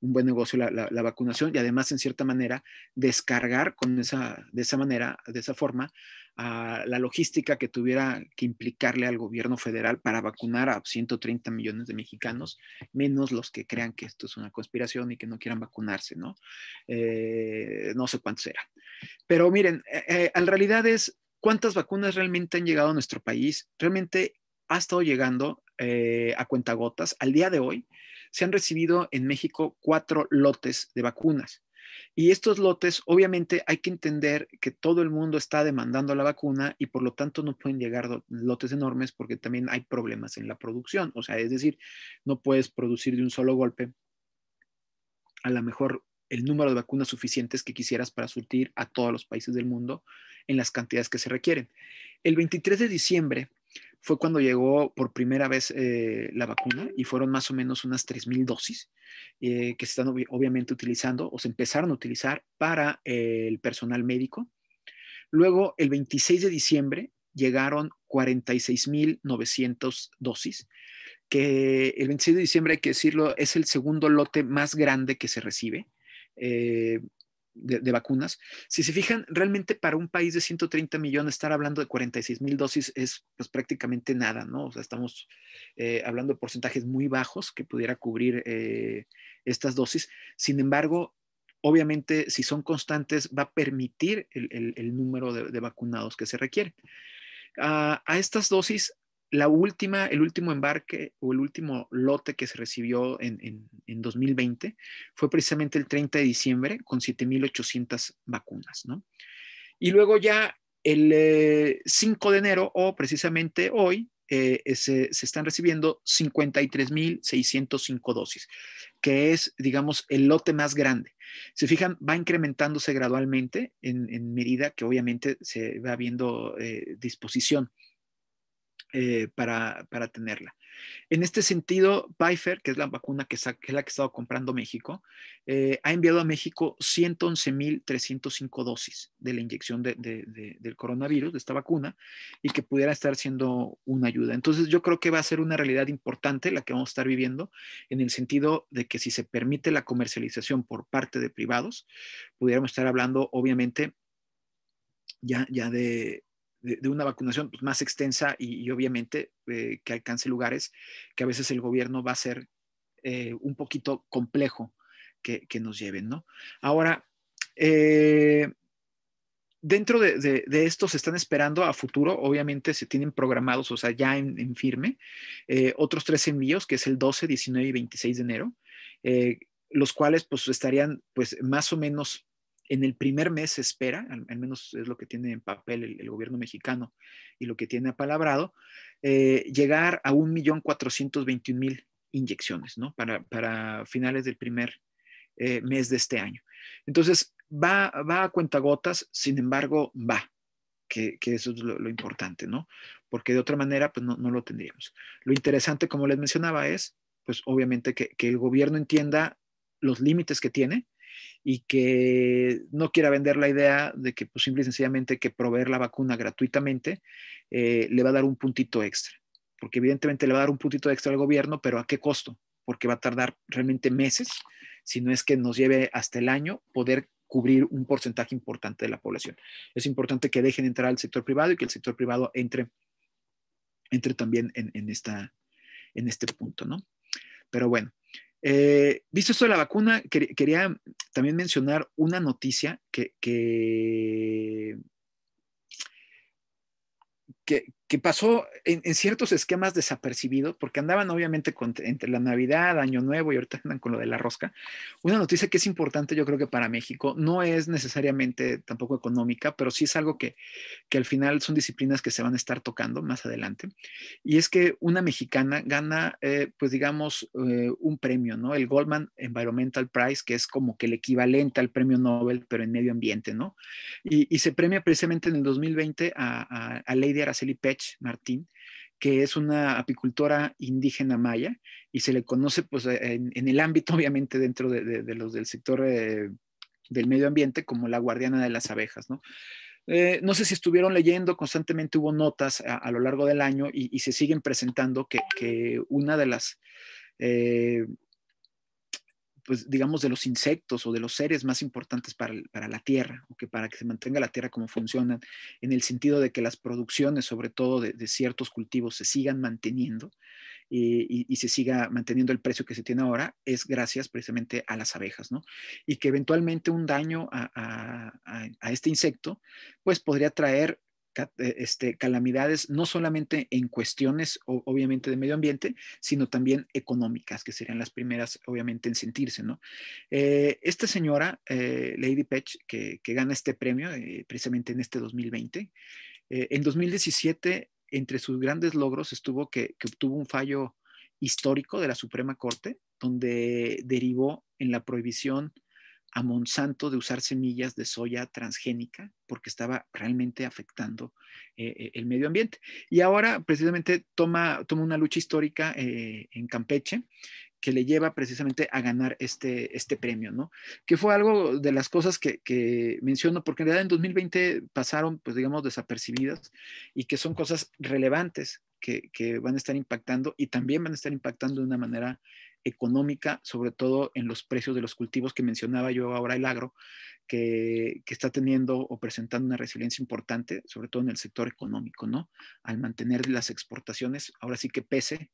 un buen negocio la, la, vacunación y además en cierta manera descargar con esa, de esa manera, de esa forma, a ah, la logística que tuviera que implicarle al gobierno federal para vacunar a 130 millones de mexicanos, menos los que crean que esto es una conspiración y que no quieran vacunarse, ¿no? Eh, no sé cuántos eran. Pero miren, eh, eh, en realidad es, ¿Cuántas vacunas realmente han llegado a nuestro país? Realmente ha estado llegando eh, a cuentagotas. Al día de hoy se han recibido en México cuatro lotes de vacunas. Y estos lotes, obviamente, hay que entender que todo el mundo está demandando la vacuna y por lo tanto no pueden llegar lotes enormes porque también hay problemas en la producción. O sea, es decir, no puedes producir de un solo golpe a lo mejor el número de vacunas suficientes que quisieras para surtir a todos los países del mundo en las cantidades que se requieren. El 23 de diciembre fue cuando llegó por primera vez eh, la vacuna y fueron más o menos unas 3.000 dosis eh, que se están obviamente utilizando o se empezaron a utilizar para eh, el personal médico. Luego, el 26 de diciembre llegaron 46.900 dosis, que el 26 de diciembre, hay que decirlo, es el segundo lote más grande que se recibe de, vacunas. Si se fijan, realmente para un país de 130 millones, estar hablando de 46 mil dosis es pues, prácticamente nada, ¿no? O sea, estamos eh, hablando de porcentajes muy bajos que pudiera cubrir eh, estas dosis. Sin embargo, obviamente, si son constantes, va a permitir el, número de, vacunados que se requiere. Ah, a estas dosis la última, el último embarque o el último lote que se recibió en, 2020 fue precisamente el 30 de diciembre con 7.800 vacunas, ¿no? Y luego ya el 5 eh, de enero o precisamente hoy eh, eh, se, están recibiendo 53.605 dosis, que es, digamos, el lote más grande. Se fijan, va incrementándose gradualmente en, medida que obviamente se va viendo disposición eh, para, para, tenerla. En este sentido, Pfizer, que es la vacuna que, que la que ha estado comprando México, eh, ha enviado a México 111.305 dosis de la inyección del coronavirus, de esta vacuna, y que pudiera estar siendo una ayuda. Entonces, yo creo que va a ser una realidad importante la que vamos a estar viviendo, en el sentido de que si se permite la comercialización por parte de privados, pudiéramos estar hablando, obviamente, ya, ya de de, una vacunación pues, más extensa y, obviamente eh, que alcance lugares que a veces el gobierno va a ser eh, un poquito complejo que, nos lleven, ¿no? Ahora, eh, dentro de, esto se están esperando a futuro, obviamente se tienen programados, o sea, ya en, firme, otros tres envíos, que es el 12, 19 y 26 de enero, los cuales pues estarían pues más o menos en el primer mes se espera, al, menos es lo que tiene en papel el, gobierno mexicano y lo que tiene apalabrado, eh, llegar a 1.421.000 inyecciones, ¿no? Para, para, finales del primer eh, mes de este año. Entonces, va, va a cuentagotas, sin embargo, va. Que, eso es lo, importante, ¿no? Porque de otra manera, pues no, lo tendríamos. Lo interesante, como les mencionaba, es, pues obviamente que el gobierno entienda los límites que tiene y que no quiera vender la idea de que pues, y sencillamente que proveer la vacuna gratuitamente eh, le va a dar un puntito extra, porque evidentemente le va a dar un puntito extra al gobierno, pero ¿a qué costo? Porque va a tardar realmente meses, si no es que nos lleve hasta el año poder cubrir un porcentaje importante de la población. Es importante que dejen entrar al sector privado y que el sector privado entre, entre también en, en esta, en este punto, ¿no? Pero bueno, eh, visto esto de la vacuna, quería también mencionar una noticia que, que pasó en, ciertos esquemas desapercibidos, porque andaban obviamente entre la Navidad, Año Nuevo y ahorita andan con lo de la rosca. Una noticia que es importante, yo creo que para México, no es necesariamente tampoco económica, pero sí es algo que, al final son disciplinas que se van a estar tocando más adelante. Y es que una mexicana gana, eh, pues digamos, eh, un premio, ¿no? El Goldman Environmental Prize, que es como que el equivalente al premio Nobel, pero en medio ambiente, ¿no? Y, se premia precisamente en el 2020 a, a, a Lady Araceli Pech Martín, que es una apicultora indígena maya y se le conoce pues, eh, en, el ámbito, obviamente, dentro de, los del sector eh, del medio ambiente como la guardiana de las abejas, ¿no? Eh, sé si estuvieron leyendo, constantemente hubo notas a, lo largo del año y, se siguen presentando que, una de las pues digamos, de los insectos o de los seres más importantes para, la Tierra, o que para que se mantenga la Tierra como funcionan, en el sentido de que las producciones, sobre todo de, ciertos cultivos, se sigan manteniendo eh, y, se siga manteniendo el precio que se tiene ahora, es gracias precisamente a las abejas, ¿no? Y que eventualmente un daño a, a este insecto, pues podría traer eh, este, calamidades, no solamente en cuestiones, obviamente, de medio ambiente, sino también económicas, que serían las primeras, obviamente, en sentirse, ¿no? Eh, esta señora, eh, Lady Pech, que, que, gana este premio precisamente en este 2020, en 2017, entre sus grandes logros estuvo que, que obtuvo un fallo histórico de la Suprema Corte, donde derivó en la prohibición a Monsanto de usar semillas de soya transgénica porque estaba realmente afectando eh, eh, el medio ambiente. Y ahora precisamente toma, toma una lucha histórica eh, en Campeche que le lleva precisamente a ganar este, este premio, ¿no? Que fue algo de las cosas que, que, menciono, porque en realidad en 2020 pasaron, pues digamos, desapercibidas y que son cosas relevantes que, que van a estar impactando y también van a estar impactando de una manera económica, sobre todo en los precios de los cultivos que mencionaba yo ahora, el agro, que, está teniendo o presentando una resiliencia importante, sobre todo en el sector económico, ¿no? Al mantener las exportaciones, ahora sí que pese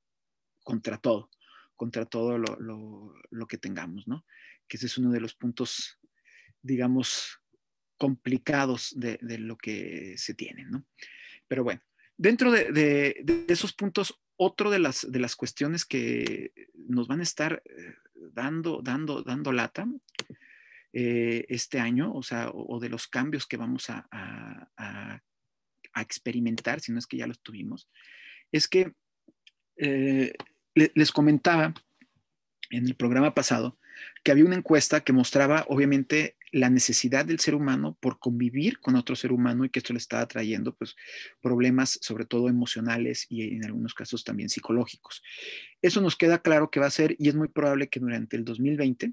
contra todo, contra todo lo, que tengamos, ¿no? Que ese es uno de los puntos, digamos, complicados de, lo que se tiene, ¿no? Pero bueno, dentro de, de esos puntos, otro de las, de las cuestiones que nos van a estar eh, dando, dando, dando lata eh, este año, o sea, o, de los cambios que vamos a, a, experimentar, si no es que ya los tuvimos, es que eh, les comentaba en el programa pasado que había una encuesta que mostraba, obviamente, la necesidad del ser humano por convivir con otro ser humano y que esto le está trayendo pues, problemas, sobre todo emocionales y en algunos casos también psicológicos. Eso nos queda claro que va a ser y es muy probable que durante el 2020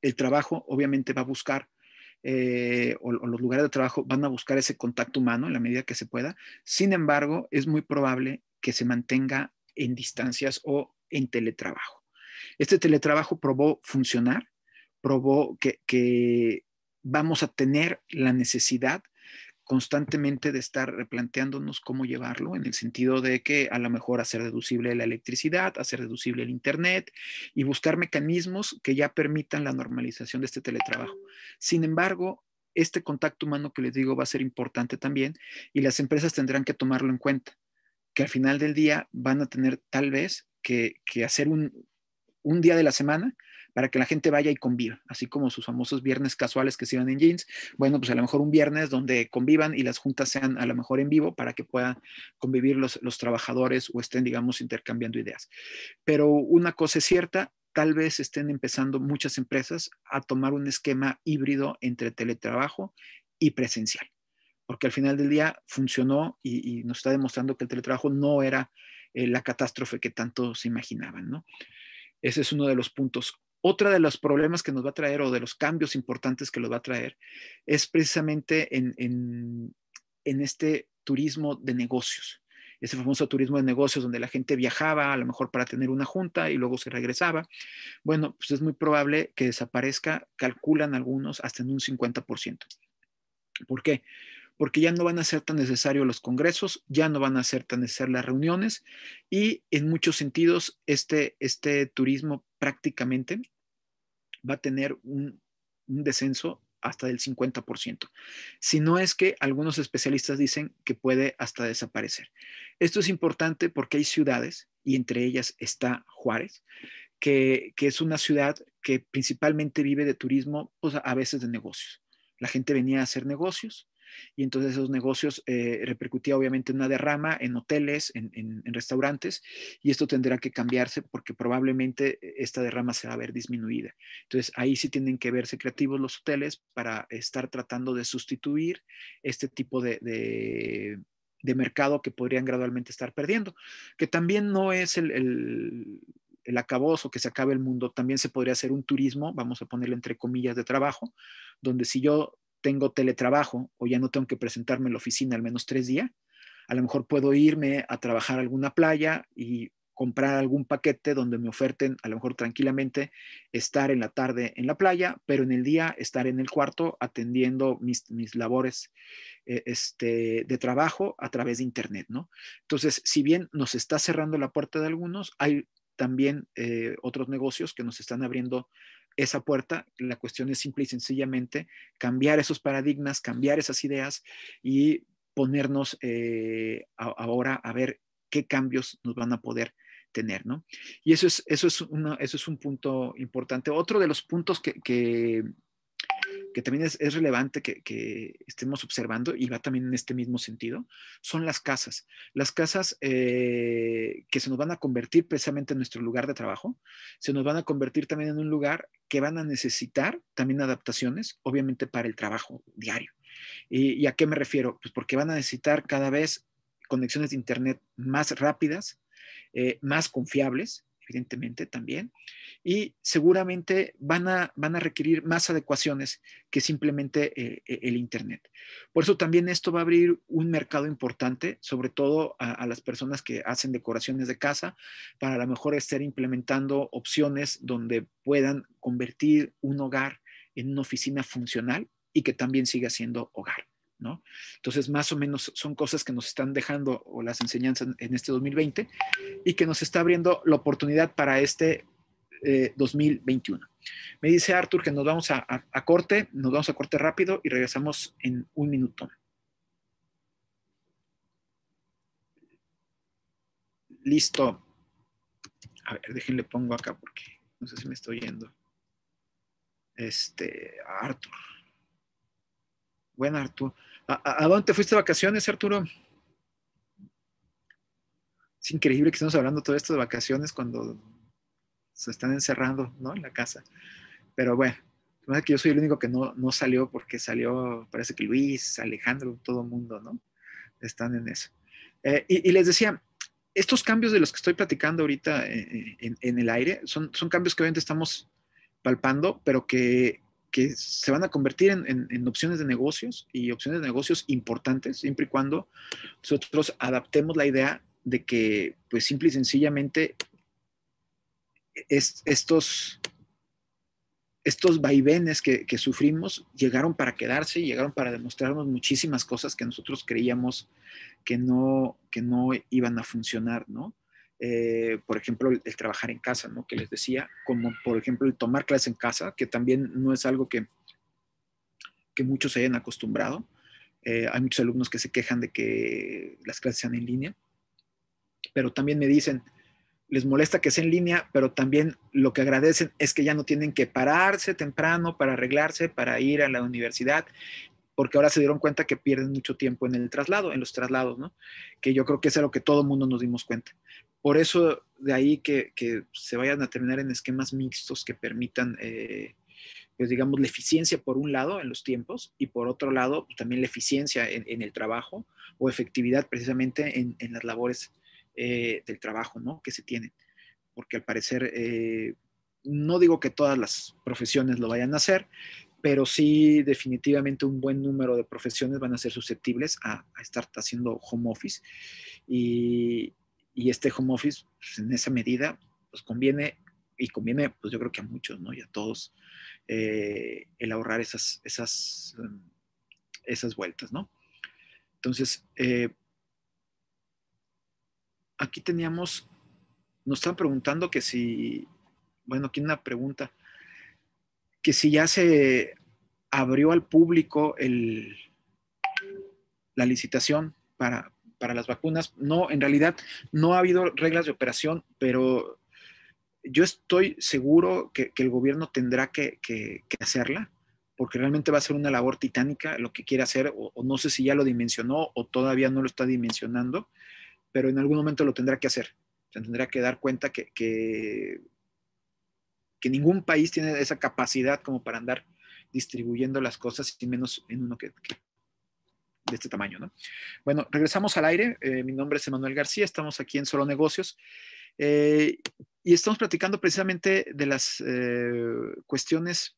el trabajo obviamente va a buscar eh, o, los lugares de trabajo van a buscar ese contacto humano en la medida que se pueda. Sin embargo, es muy probable que se mantenga en distancias o en teletrabajo. Este teletrabajo probó funcionar probó que, vamos a tener la necesidad constantemente de estar replanteándonos cómo llevarlo, en el sentido de que a lo mejor hacer deducible la electricidad, hacer deducible el Internet y buscar mecanismos que ya permitan la normalización de este teletrabajo. Sin embargo, este contacto humano que les digo va a ser importante también y las empresas tendrán que tomarlo en cuenta, que al final del día van a tener tal vez que, hacer un, un día de la semana para que la gente vaya y conviva, así como sus famosos viernes casuales que se iban en jeans. Bueno, pues a lo mejor un viernes donde convivan y las juntas sean a lo mejor en vivo para que puedan convivir los, los trabajadores o estén, digamos, intercambiando ideas. Pero una cosa es cierta, tal vez estén empezando muchas empresas a tomar un esquema híbrido entre teletrabajo y presencial, porque al final del día funcionó y, nos está demostrando que el teletrabajo no era eh, la catástrofe que tanto se imaginaban, ¿no? Ese es uno de los puntos. Otra de los problemas que nos va a traer o de los cambios importantes que nos va a traer es precisamente en, este turismo de negocios ese famoso turismo de negocios donde la gente viajaba a lo mejor para tener una junta y luego se regresaba, bueno, pues es muy probable que desaparezca, calculan algunos, hasta en un 50%. ¿Por qué? porque ya no van a ser tan necesarios los congresos, ya no van a ser tan necesarias las reuniones y en muchos sentidos este, este turismo prácticamente va a tener un, descenso hasta del 50%, si no es que algunos especialistas dicen que puede hasta desaparecer. Esto es importante porque hay ciudades, y entre ellas está Juárez, que, es una ciudad que principalmente vive de turismo, sea a veces de negocios. La gente venía a hacer negocios, y entonces esos negocios eh, repercutía obviamente en una derrama en hoteles, en, restaurantes, y esto tendrá que cambiarse porque probablemente eh, esta derrama se va a ver disminuida. Entonces ahí sí tienen que verse creativos los hoteles para estar tratando de sustituir este tipo de, mercado que podrían gradualmente estar perdiendo, que también no es el, el, el, acaboso, que se acabe el mundo, también se podría hacer un turismo, vamos a ponerle entre comillas, de trabajo, donde si yo tengo teletrabajo o ya no tengo que presentarme en la oficina al menos tres días, a lo mejor puedo irme a trabajar a alguna playa y comprar algún paquete donde me oferten a lo mejor tranquilamente estar en la tarde en la playa, pero en el día estar en el cuarto atendiendo mis, labores eh, este, de trabajo a través de Internet, ¿no? Entonces, si bien nos está cerrando la puerta de algunos, hay también eh, otros negocios que nos están abriendo esa puerta. La cuestión es simple y sencillamente cambiar esos paradigmas, cambiar esas ideas y ponernos eh, ahora a ver qué cambios nos van a poder tener, ¿no? Y eso es, eso es, eso es un punto importante. Otro de los puntos que, que también es, relevante que, estemos observando y va también en este mismo sentido, son las casas. Las casas eh, que se nos van a convertir precisamente en nuestro lugar de trabajo, se nos van a convertir también en un lugar que van a necesitar también adaptaciones, obviamente para el trabajo diario. ¿Y, a qué me refiero? Pues porque van a necesitar cada vez conexiones de Internet más rápidas, eh, más confiables, evidentemente también, y seguramente van a, requerir más adecuaciones que simplemente eh, e, el Internet. Por eso también esto va a abrir un mercado importante, sobre todo a, a las personas que hacen decoraciones de casa, para a lo mejor estar implementando opciones donde puedan convertir un hogar en una oficina funcional y que también siga siendo hogar. Entonces, más o menos son cosas que nos están dejando o las enseñanzas en este 2020 y que nos está abriendo la oportunidad para este 2021. Eh, me dice Arthur que nos vamos a, corte, nos vamos a corte rápido y regresamos en un minuto. Listo. A ver, déjenle pongo acá porque no sé si me estoy yendo. Este, Arthur. buen Arthur. ¿A, dónde te fuiste de vacaciones, Arturo? Es increíble que estemos hablando todo esto de vacaciones cuando se están encerrando, ¿no? En la casa. Pero bueno, que yo soy el único que no, salió porque salió, parece que Luis, Alejandro, todo el mundo, ¿no? Están en eso. Eh, y, les decía, estos cambios de los que estoy platicando ahorita eh, eh, en, el aire son, son cambios que obviamente estamos palpando, pero que que se van a convertir en, opciones de negocios y opciones de negocios importantes, siempre y cuando nosotros adaptemos la idea de que, pues, simple y sencillamente, estos, estos vaivenes que, sufrimos llegaron para quedarse y llegaron para demostrarnos muchísimas cosas que nosotros creíamos que no, que no iban a funcionar, ¿no? Eh, por ejemplo, el, trabajar en casa, ¿no? Que les decía, como por ejemplo el tomar clases en casa, que también no es algo que, que muchos se hayan acostumbrado. Eh, hay muchos alumnos que se quejan de que las clases sean en línea, pero también me dicen, les molesta que sea en línea, pero también lo que agradecen es que ya no tienen que pararse temprano para arreglarse, para ir a la universidad, porque ahora se dieron cuenta que pierden mucho tiempo en el traslado, en los traslados, ¿no? Que yo creo que es algo que todo el mundo nos dimos cuenta. Por eso de ahí que, se vayan a terminar en esquemas mixtos que permitan, eh, pues digamos, la eficiencia por un lado en los tiempos y por otro lado pues, también la eficiencia en, el trabajo o efectividad precisamente en, las labores eh, del trabajo ¿no? que se tienen. Porque al parecer, eh, no digo que todas las profesiones lo vayan a hacer, pero sí definitivamente un buen número de profesiones van a ser susceptibles a, a estar haciendo home office y, y este home office, pues, en esa medida, pues conviene, y conviene, pues yo creo que a muchos, ¿no? Y a todos, eh, el ahorrar esas, esas, em, esas vueltas, ¿no? Entonces, eh, aquí teníamos, nos están preguntando que si, bueno, aquí una pregunta, que si ya se abrió al público el, la licitación para, para las vacunas. No, en realidad no ha habido reglas de operación, pero yo estoy seguro que, el gobierno tendrá que, hacerla, porque realmente va a ser una labor titánica lo que quiere hacer, o, no sé si ya lo dimensionó o todavía no lo está dimensionando, pero en algún momento lo tendrá que hacer. Se tendrá que dar cuenta que, que, ningún país tiene esa capacidad como para andar distribuyendo las cosas, y menos en uno que, de este tamaño. ¿no? Bueno, regresamos al aire. Eh, mi nombre es Emanuel García, estamos aquí en Solo Negocios eh, y estamos platicando precisamente de las eh, cuestiones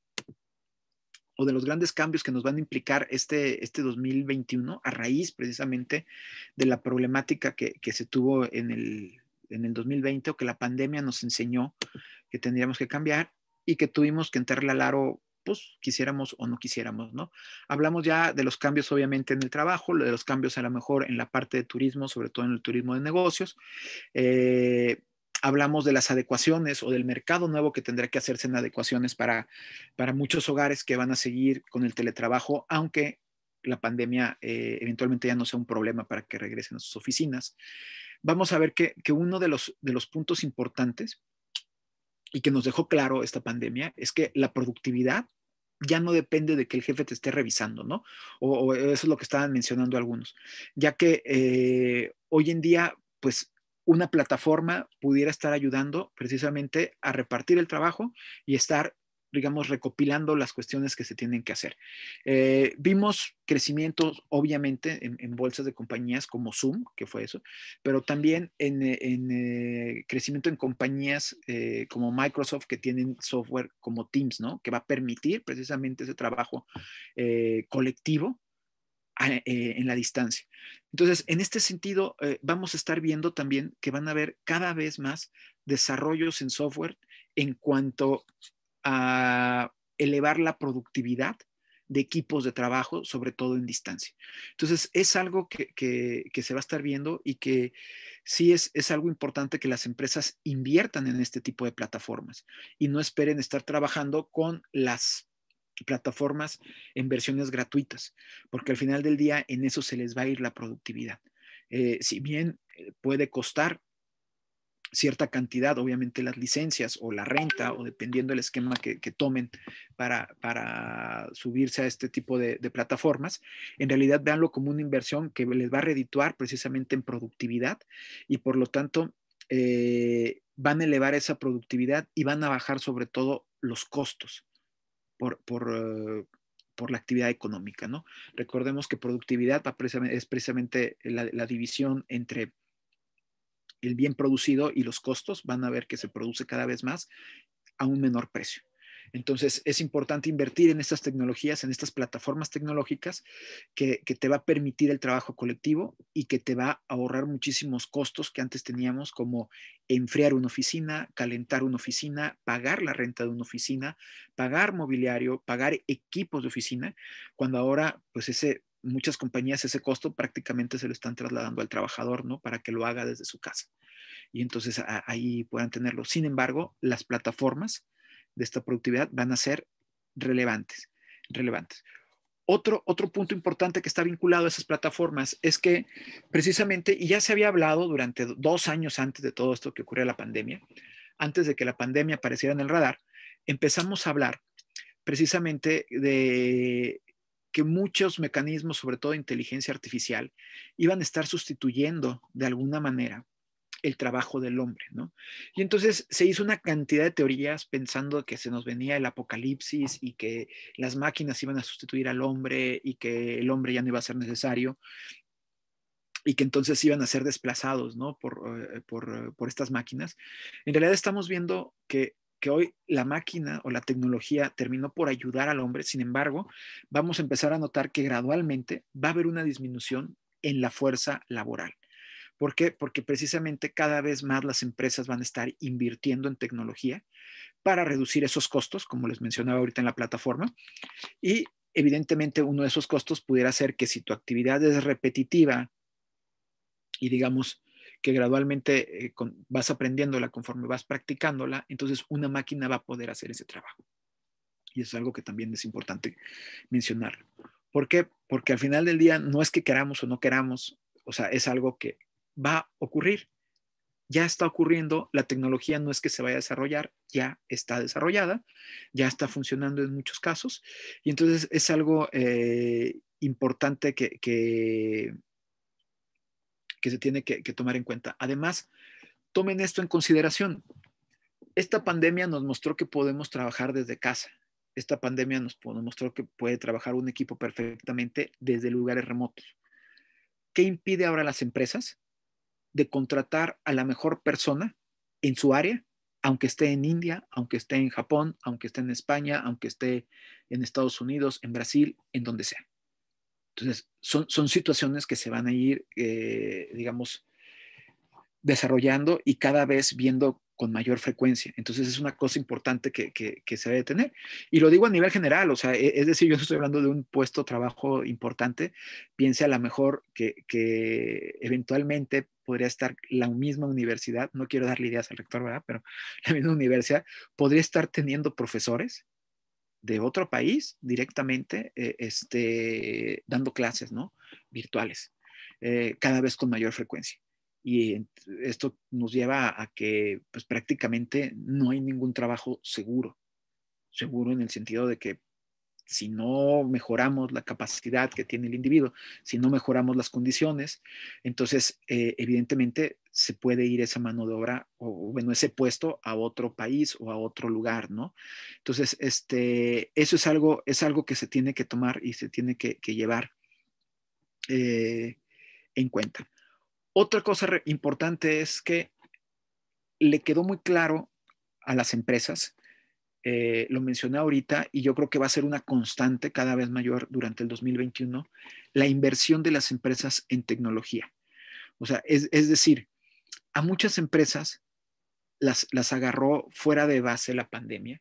o de los grandes cambios que nos van a implicar este, este 2021 a raíz precisamente de la problemática que, se tuvo en el, 2020 o que la pandemia nos enseñó que tendríamos que cambiar y que tuvimos que entrarle al aro pues quisiéramos o no quisiéramos, ¿no? Hablamos ya de los cambios obviamente en el trabajo, de los cambios a lo mejor en la parte de turismo, sobre todo en el turismo de negocios. Eh, hablamos de las adecuaciones o del mercado nuevo que tendrá que hacerse en adecuaciones para, para muchos hogares que van a seguir con el teletrabajo, aunque la pandemia eh, eventualmente ya no sea un problema para que regresen a sus oficinas. Vamos a ver que, uno de los, de los puntos importantes y que nos dejó claro esta pandemia es que la productividad ya no depende de que el jefe te esté revisando, ¿no? O, eso es lo que estaban mencionando algunos, ya que eh, hoy en día, pues una plataforma pudiera estar ayudando precisamente a repartir el trabajo y estar digamos, recopilando las cuestiones que se tienen que hacer. Eh, vimos crecimiento obviamente, en, bolsas de compañías como Zoom, que fue eso, pero también en, eh, eh, crecimiento en compañías como Microsoft, que tienen software como Teams, ¿no? Que va a permitir precisamente ese trabajo colectivo en la distancia. Entonces, en este sentido, vamos a estar viendo también que van a haber cada vez más desarrollos en software en cuanto a elevar la productividad de equipos de trabajo, sobre todo en distancia. Entonces, es algo que, se va a estar viendo y que sí es, es, algo importante que las empresas inviertan en este tipo de plataformas y no esperen estar trabajando con las plataformas en versiones gratuitas, porque al final del día en eso se les va a ir la productividad. Eh, si bien eh, puede costar cierta cantidad, obviamente las licencias o la renta o dependiendo del esquema que, tomen para, subirse a este tipo de, plataformas, en realidad veanlo como una inversión que les va a redituar precisamente en productividad y por lo tanto eh, van a elevar esa productividad y van a bajar sobre todo los costos por, eh, la actividad económica, ¿no? Recordemos que productividad es precisamente la división entre el bien producido y los costos van a ver que se produce cada vez más a un menor precio. Entonces, es importante invertir en estas tecnologías, en estas plataformas tecnológicas que, te va a permitir el trabajo colectivo y que te va a ahorrar muchísimos costos que antes teníamos, como enfriar una oficina, calentar una oficina, pagar la renta de una oficina, pagar mobiliario, pagar equipos de oficina, cuando ahora, pues ese muchas compañías ese costo prácticamente se lo están trasladando al trabajador, ¿no? Para que lo haga desde su casa. Y entonces ahí puedan tenerlo. Sin embargo, las plataformas de esta productividad van a ser relevantes, relevantes. Otro, otro punto importante que está vinculado a esas plataformas es que precisamente, y ya se había hablado durante dos años antes de todo esto que ocurrió la pandemia, antes de que la pandemia apareciera en el radar, empezamos a hablar precisamente de que muchos mecanismos, sobre todo inteligencia artificial, iban a estar sustituyendo de alguna manera el trabajo del hombre, ¿no? Y entonces se hizo una cantidad de teorías pensando que se nos venía el apocalipsis y que las máquinas iban a sustituir al hombre y que el hombre ya no iba a ser necesario y que entonces iban a ser desplazados, ¿no? Por, eh, por, por estas máquinas. En realidad estamos viendo que que hoy la máquina o la tecnología terminó por ayudar al hombre, sin embargo, vamos a empezar a notar que gradualmente va a haber una disminución en la fuerza laboral. ¿Por qué? Porque precisamente cada vez más las empresas van a estar invirtiendo en tecnología para reducir esos costos, como les mencionaba ahorita en la plataforma, y evidentemente uno de esos costos pudiera ser que si tu actividad es repetitiva y digamos que gradualmente eh, vas aprendiéndola conforme vas practicándola, entonces una máquina va a poder hacer ese trabajo. Y es algo que también es importante mencionar. ¿Por qué? Porque al final del día no es que queramos o no queramos, o sea, es algo que va a ocurrir. Ya está ocurriendo, la tecnología no es que se vaya a desarrollar, ya está desarrollada, ya está funcionando en muchos casos. Y entonces es algo eh, importante que, que se tiene que, tomar en cuenta. Además, tomen esto en consideración. Esta pandemia nos mostró que podemos trabajar desde casa. Esta pandemia pues, nos, mostró que puede trabajar un equipo perfectamente desde lugares remotos. ¿Qué impide ahora a las empresas de contratar a la mejor persona en su área, aunque esté en India, aunque esté en Japón, aunque esté en España, aunque esté en Estados Unidos, en Brasil, en donde sea? Entonces, son, situaciones que se van a ir, eh, digamos, desarrollando y cada vez viendo con mayor frecuencia. Entonces es una cosa importante que, se debe tener. Y lo digo a nivel general, o sea, e, es decir, yo no estoy hablando de un puesto de trabajo importante, piense a lo mejor que, que, eventualmente podría estar la misma universidad, no quiero darle ideas al rector, ¿verdad? Pero la misma universidad podría estar teniendo profesores de otro país directamente eh, este, dando clases ¿no? virtuales, eh, cada vez con mayor frecuencia. Y esto nos lleva a que pues, prácticamente no hay ningún trabajo seguro, seguro en el sentido de que si no mejoramos la capacidad que tiene el individuo, si no mejoramos las condiciones, entonces eh, evidentemente se puede ir esa mano de obra o, bueno, ese puesto a otro país o a otro lugar, ¿no? Entonces, este, eso es algo, es algo que se tiene que tomar y se tiene que, llevar eh, en cuenta. Otra cosa importante es que le quedó muy claro a las empresas, eh, lo mencioné ahorita y yo creo que va a ser una constante cada vez mayor durante el 2021, la inversión de las empresas en tecnología. O sea, es, es decir, a muchas empresas las, las agarró fuera de base la pandemia,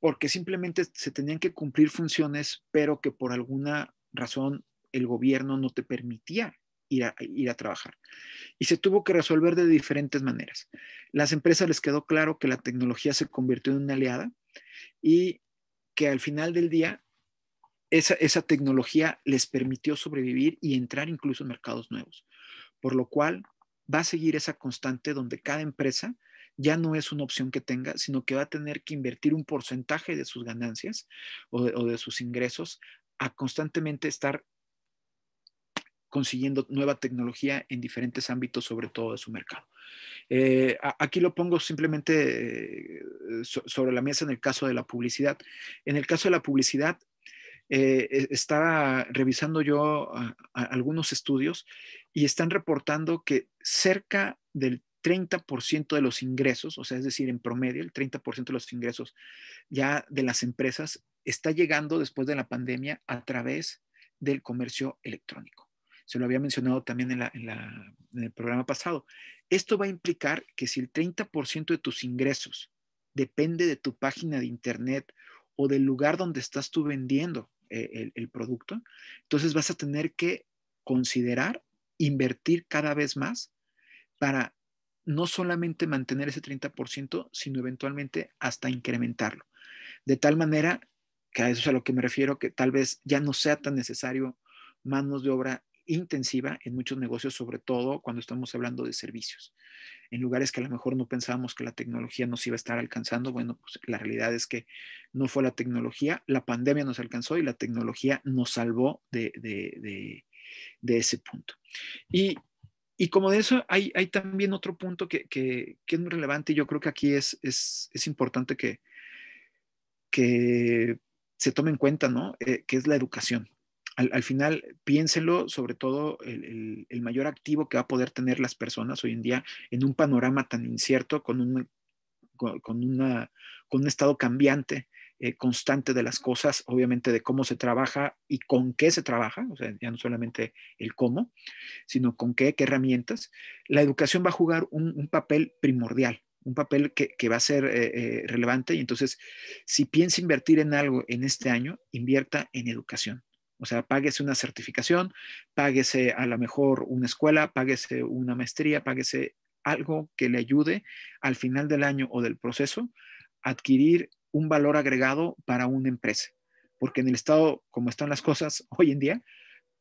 porque simplemente se tenían que cumplir funciones, pero que por alguna razón el gobierno no te permitía ir a, ir a trabajar. Y se tuvo que resolver de diferentes maneras. Las empresas les quedó claro que la tecnología se convirtió en una aliada y que al final del día esa, tecnología les permitió sobrevivir y entrar incluso en mercados nuevos. Por lo cual, va a seguir esa constante donde cada empresa ya no es una opción que tenga, sino que va a tener que invertir un porcentaje de sus ganancias o de, sus ingresos a constantemente estar consiguiendo nueva tecnología en diferentes ámbitos, sobre todo de su mercado. Eh, aquí lo pongo simplemente eh, sobre la mesa en el caso de la publicidad. En el caso de la publicidad, eh, e, estaba revisando yo algunos estudios y están reportando que cerca del 30% de los ingresos, o sea, es decir, en promedio, el 30% de los ingresos ya de las empresas está llegando después de la pandemia a través del comercio electrónico. Se lo había mencionado también en, en el programa pasado. Esto va a implicar que si el 30% de tus ingresos depende de tu página de internet o del lugar donde estás tú vendiendo eh, el, el producto, entonces vas a tener que considerar invertir cada vez más para no solamente mantener ese 30%, sino eventualmente hasta incrementarlo. De tal manera que a eso es a lo que me refiero, que tal vez ya no sea tan necesario manos de obra intensiva en muchos negocios, sobre todo cuando estamos hablando de servicios. En lugares que a lo mejor no pensábamos que la tecnología nos iba a estar alcanzando, bueno, pues la realidad es que no fue la tecnología, la pandemia nos alcanzó y la tecnología nos salvó de, de, ese punto. Y, como de eso, hay, hay también otro punto que, es muy relevante y yo creo que aquí es, es, importante que, que se tome en cuenta, ¿no? Eh, que es la educación al, final piénselo, sobre todo el, mayor activo que va a poder tener las personas hoy en día en un panorama tan incierto, con, un, con, un estado cambiante eh, constante de las cosas, obviamente de cómo se trabaja y con qué se trabaja, o sea, ya no solamente el cómo, sino con qué, qué herramientas. La educación va a jugar un, papel primordial un papel que, va a ser eh, eh, relevante. Y entonces, si piensa invertir en algo en este año, invierta en educación. O sea, páguese una certificación, páguese a lo mejor una escuela, páguese una maestría, páguese algo que le ayude al final del año o del proceso a adquirir un valor agregado para una empresa. Porque en el estado como están las cosas hoy en día,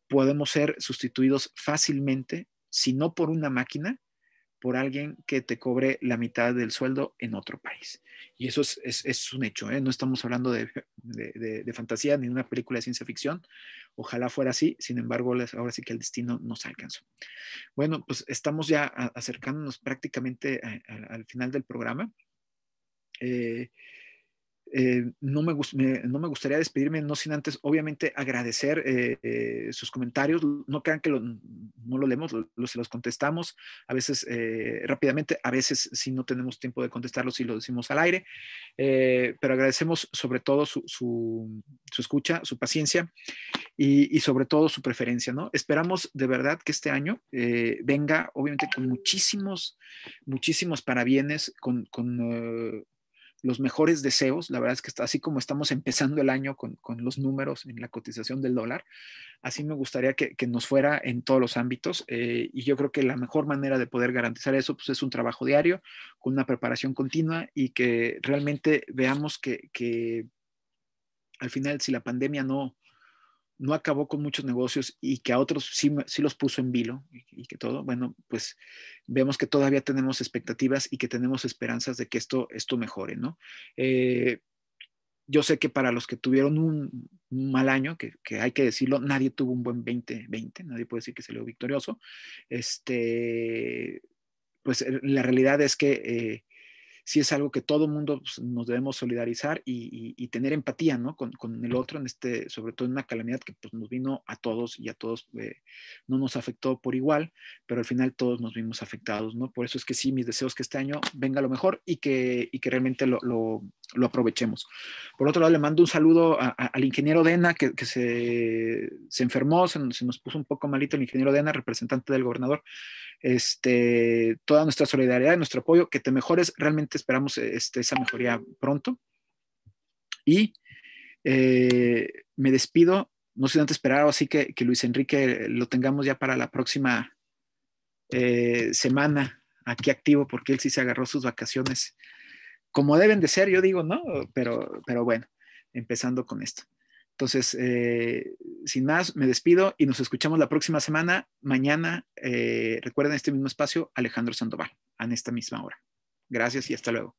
podemos ser sustituidos fácilmente, si no por una máquina, por alguien que te cobre la mitad del sueldo en otro país. Y eso es, es, un hecho, ¿eh? no estamos hablando de, fantasía ni de una película de ciencia ficción. Ojalá fuera así, sin embargo, ahora sí que el destino nos alcanzó. Bueno, pues estamos ya acercándonos prácticamente al final del programa. Eh, eh, no, me, no me gustaría despedirme, no sin antes, obviamente, agradecer eh, eh, sus comentarios. No crean que no lo leemos, los contestamos a veces rápidamente, a veces si no tenemos tiempo de contestarlos y lo decimos al aire. pero agradecemos sobre todo su, escucha, su paciencia y, sobre todo su preferencia. ¿no? Esperamos de verdad que este año venga, obviamente, con muchísimos, muchísimos parabienes, con los mejores deseos. La verdad es que está, así como estamos empezando el año con, los números en la cotización del dólar, así me gustaría que, nos fuera en todos los ámbitos. Eh, y yo creo que la mejor manera de poder garantizar eso pues, es un trabajo diario, con una preparación continua y que realmente veamos que al final si la pandemia no, no acabó con muchos negocios y que a otros sí, los puso en vilo y, que todo, bueno, pues vemos que todavía tenemos expectativas y que tenemos esperanzas de que esto, esto mejore, ¿no? Eh, yo sé que para los que tuvieron un, mal año, que, hay que decirlo, nadie tuvo un buen 2020, nadie puede decir que se victorioso, este, pues la realidad es que eh, si es algo que todo mundo pues, nos debemos solidarizar y, tener empatía, ¿no? Con, el otro, en este, sobre todo en una calamidad que pues, nos vino a todos y a todos eh, no nos afectó por igual, pero al final todos nos vimos afectados, ¿no? Por eso es que sí, mis deseos que este año venga lo mejor y que, realmente lo, aprovechemos. Por otro lado, le mando un saludo al ingeniero Dena, que, se, enfermó, se nos puso un poco malito el ingeniero Dena, representante del gobernador este, toda nuestra solidaridad, nuestro apoyo, que te mejores. Realmente esperamos eh, este, esa mejoría pronto. Y eh, me despido, no sé antes esperar, así que, Luis Enrique lo tengamos ya para la próxima eh, semana aquí activo, porque él sí se agarró sus vacaciones como deben de ser, yo digo, ¿no? Pero, pero bueno, empezando con esto. Entonces, eh, sin más, me despido y nos escuchamos la próxima semana. Mañana, eh, recuerden este mismo espacio, Alejandro Sandoval, en esta misma hora. Gracias y hasta luego.